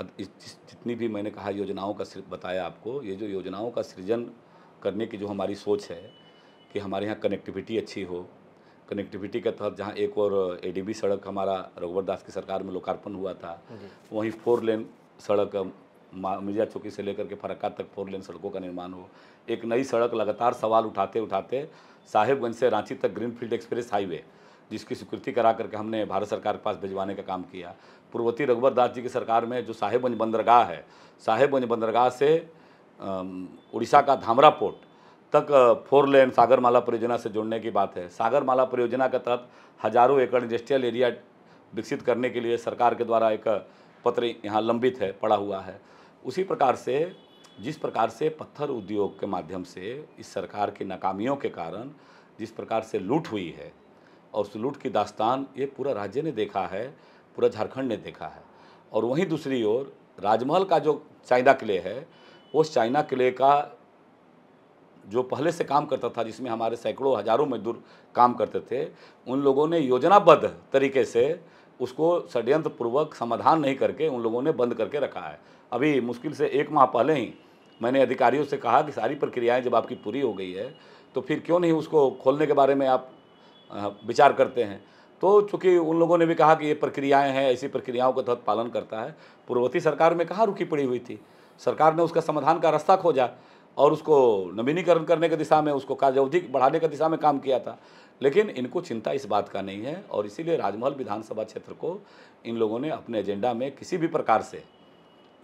जितनी भी मैंने कहा योजनाओं का बताया आपको ये जो योजनाओं का सृजन करने की जो हमारी सोच है कि हमारे यहाँ कनेक्टिविटी अच्छी हो कनेक्टिविटी के तहत जहाँ एक और एडीबी सड़क हमारा रघुवर दास की सरकार में लोकार्पण हुआ था वहीं फोर लेन सड़क मिर्जा चौकी से लेकर के फरक्का तक फोर लेन सड़कों का निर्माण हो एक नई सड़क लगातार सवाल उठाते उठाते साहेबगंज से रांची तक ग्रीनफील्ड एक्सप्रेस हाईवे जिसकी स्वीकृति करा करके हमने भारत सरकार के पास भिजवाने का काम किया पूर्वती रघुवर दास जी की सरकार में जो साहेबगंज बंदरगाह है साहेबगंज बंदरगाह से उड़ीसा का धामरा पोर्ट तक फोर लेन सागरमाला परियोजना से जुड़ने की बात है सागरमाला परियोजना के तहत हजारों एकड़ इंडस्ट्रियल एरिया विकसित करने के लिए सरकार के द्वारा एक पत्र यहाँ लंबित है पड़ा हुआ है उसी प्रकार से जिस प्रकार से पत्थर उद्योग के माध्यम से इस सरकार की नाकामियों के कारण जिस प्रकार से लूट हुई है और उस लूट की दास्तान ये पूरा राज्य ने देखा है पूरा झारखंड ने देखा है और वहीं दूसरी ओर राजमहल का जो चाइना किले है उस चाइना किले का जो पहले से काम करता था जिसमें हमारे सैकड़ों हजारों मजदूर काम करते थे उन लोगों ने योजनाबद्ध तरीके से उसको षड्यंत्र पूर्वक समाधान नहीं करके उन लोगों ने बंद करके रखा है अभी मुश्किल से एक माह पहले ही मैंने अधिकारियों से कहा कि सारी प्रक्रियाएं जब आपकी पूरी हो गई है तो फिर क्यों नहीं उसको खोलने के बारे में आप विचार करते हैं तो चूंकि उन लोगों ने भी कहा कि ये प्रक्रियाएं हैं ऐसी प्रक्रियाओं का तहत पालन करता है पूर्ववर्ती सरकार में कहाँ रुकी पड़ी हुई थी सरकार ने उसका समाधान का रास्ता खोजा और उसको नवीनीकरण करने की दिशा में उसको अवधि बढ़ाने की दिशा में काम किया था लेकिन इनको चिंता इस बात का नहीं है और इसीलिए राजमहल विधानसभा क्षेत्र को इन लोगों ने अपने एजेंडा में किसी भी प्रकार से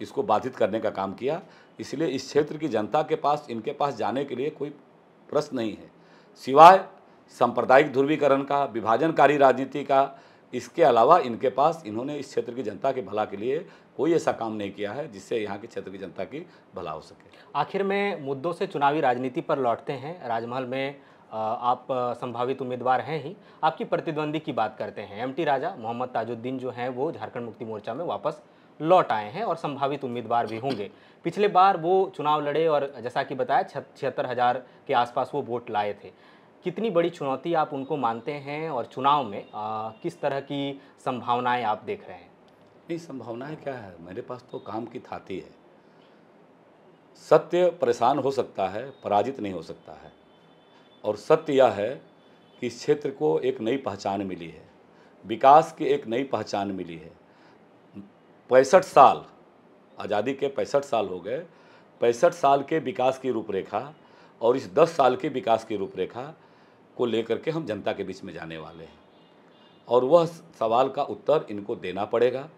इसको बाधित करने का काम किया इसलिए इस क्षेत्र की जनता के पास इनके पास जाने के लिए कोई प्रश्न नहीं है सिवाय सांप्रदायिक ध्रुवीकरण का विभाजनकारी राजनीति का इसके अलावा इनके पास इन्होंने इस क्षेत्र की जनता के भला के लिए कोई ऐसा काम नहीं किया है जिससे यहाँ के क्षेत्र की जनता की भला हो सके आखिर में मुद्दों से चुनावी राजनीति पर लौटते हैं राजमहल में आप संभावित उम्मीदवार हैं ही आपकी प्रतिद्वंदी की बात करते हैं एमटी राजा मोहम्मद ताजुद्दीन जो हैं वो झारखंड मुक्ति मोर्चा में वापस लौट आए हैं और संभावित उम्मीदवार भी होंगे पिछले बार वो चुनाव लड़े और जैसा कि बताया छिहत्तर हज़ार के आसपास वो वोट लाए थे कितनी बड़ी चुनौती आप उनको मानते हैं और चुनाव में आ, किस तरह की संभावनाएं आप देख रहे हैं नहीं संभावनाएं क्या है मेरे पास तो काम की थाती है सत्य परेशान हो सकता है पराजित नहीं हो सकता है और सत्य यह है कि इस क्षेत्र को एक नई पहचान मिली है विकास की एक नई पहचान मिली है पैंसठ साल आज़ादी के पैंसठ साल हो गए पैंसठ साल के विकास की रूपरेखा और इस दस साल के विकास की रूपरेखा को लेकर के हम जनता के बीच में जाने वाले हैं और वह सवाल का उत्तर इनको देना पड़ेगा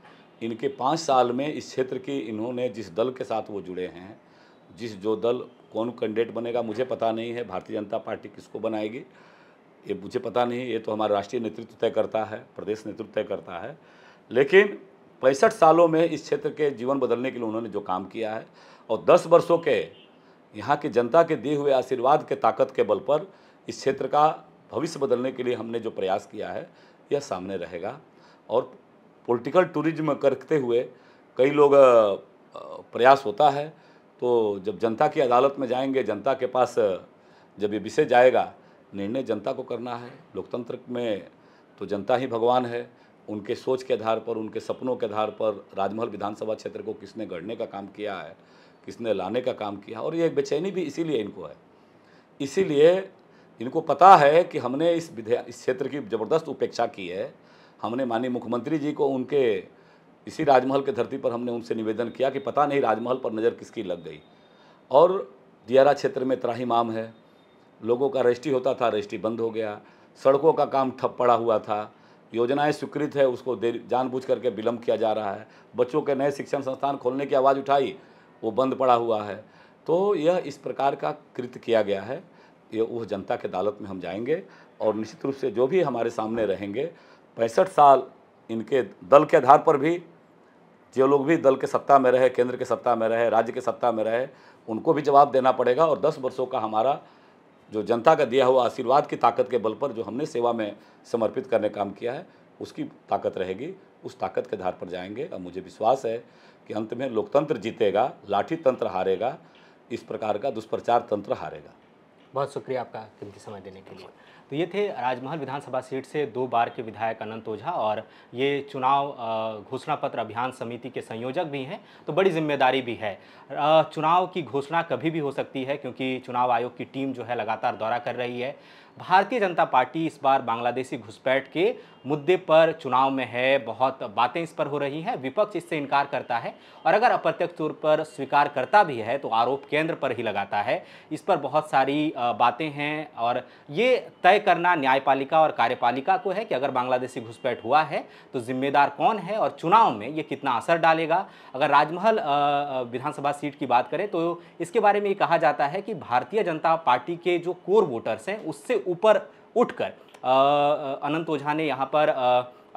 इनके पाँच साल में इस क्षेत्र की इन्होंने जिस दल के साथ वो जुड़े हैं जिस जो दल कौन कैंडिडेट बनेगा मुझे पता नहीं है भारतीय जनता पार्टी किसको बनाएगी ये मुझे पता नहीं ये तो हमारा राष्ट्रीय नेतृत्व तय करता है प्रदेश नेतृत्व तय करता है लेकिन पैंसठ सालों में इस क्षेत्र के जीवन बदलने के लिए उन्होंने जो काम किया है और दस वर्षों के यहाँ की जनता के दिए हुए आशीर्वाद के ताकत के बल पर इस क्षेत्र का भविष्य बदलने के लिए हमने जो प्रयास किया है यह सामने रहेगा और पॉलिटिकल टूरिज्म करते हुए कई लोग प्रयास होता है तो जब जनता की अदालत में जाएंगे जनता के पास जब ये विषय जाएगा निर्णय जनता को करना है लोकतंत्र में तो जनता ही भगवान है उनके सोच के आधार पर उनके सपनों के आधार पर राजमहल विधानसभा क्षेत्र को किसने गढ़ने का काम किया है किसने लाने का काम किया और ये एक बेचैनी भी इसीलिए इनको है इसीलिए इनको पता है कि हमने इस विधेयक इस क्षेत्र की ज़बरदस्त उपेक्षा की है हमने माननीय मुख्यमंत्री जी को उनके इसी राजमहल के धरती पर हमने उनसे निवेदन किया कि पता नहीं राजमहल पर नज़र किसकी लग गई और दियारा क्षेत्र में त्राहिम आम है लोगों का रजिस्ट्री होता था रजिस्ट्री बंद हो गया सड़कों का काम ठप पड़ा हुआ था योजनाएं स्वीकृत है उसको देर जानबूझ करके विलम्ब किया जा रहा है बच्चों के नए शिक्षण संस्थान खोलने की आवाज़ उठाई वो बंद पड़ा हुआ है तो यह इस प्रकार का कृत्य किया गया है ये वह जनता के अदालत में हम जाएंगे और निश्चित रूप से जो भी हमारे सामने रहेंगे पैंसठ साल इनके दल के आधार पर भी जो लोग भी दल के सत्ता में रहे केंद्र के सत्ता में रहे राज्य के सत्ता में रहे उनको भी जवाब देना पड़ेगा और दस वर्षों का हमारा जो जनता का दिया हुआ आशीर्वाद की ताकत के बल पर जो हमने सेवा में समर्पित करने काम किया है उसकी ताकत रहेगी उस ताकत के आधार पर जाएंगे और मुझे विश्वास है कि अंत में लोकतंत्र जीतेगा लाठी तंत्र हारेगा इस प्रकार का दुष्प्रचार तंत्र हारेगा बहुत शुक्रिया आपका कीमती समय देने के लिए तो ये थे राजमहल विधानसभा सीट से दो बार के विधायक अनंत ओझा और ये चुनाव घोषणा पत्र अभियान समिति के संयोजक भी हैं तो बड़ी जिम्मेदारी भी है चुनाव की घोषणा कभी भी हो सकती है क्योंकि चुनाव आयोग की टीम जो है लगातार दौरा कर रही है भारतीय जनता पार्टी इस बार बांग्लादेशी घुसपैठ के मुद्दे पर चुनाव में है बहुत बातें इस पर हो रही हैं विपक्ष इससे इनकार करता है और अगर अप्रत्यक्ष तौर पर स्वीकार करता भी है तो आरोप केंद्र पर ही लगाता है इस पर बहुत सारी बातें हैं और ये तय करना न्यायपालिका और कार्यपालिका को है कि अगर बांग्लादेशी घुसपैठ हुआ है तो जिम्मेदार कौन है और चुनाव में ये कितना असर डालेगा अगर राजमहल विधानसभा सीट की बात करें तो इसके बारे में ये कहा जाता है कि भारतीय जनता पार्टी के जो कोर वोटर्स हैं उससे ऊपर उठकर अनंत ओझा ने यहाँ पर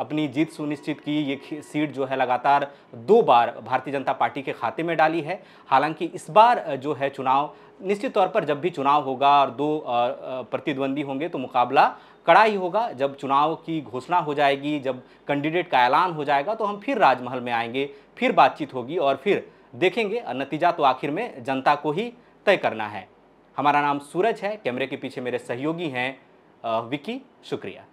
अपनी जीत सुनिश्चित की ये सीट जो है लगातार दो बार भारतीय जनता पार्टी के खाते में डाली है हालांकि इस बार जो है चुनाव निश्चित तौर पर जब भी चुनाव होगा और दो प्रतिद्वंदी होंगे तो मुकाबला कड़ा ही होगा जब चुनाव की घोषणा हो जाएगी जब कैंडिडेट का ऐलान हो जाएगा तो हम फिर राजमहल में आएंगे फिर बातचीत होगी और फिर देखेंगे नतीजा तो आखिर में जनता को ही तय करना है हमारा नाम सूरज है कैमरे के पीछे मेरे सहयोगी हैं विकी शुक्रिया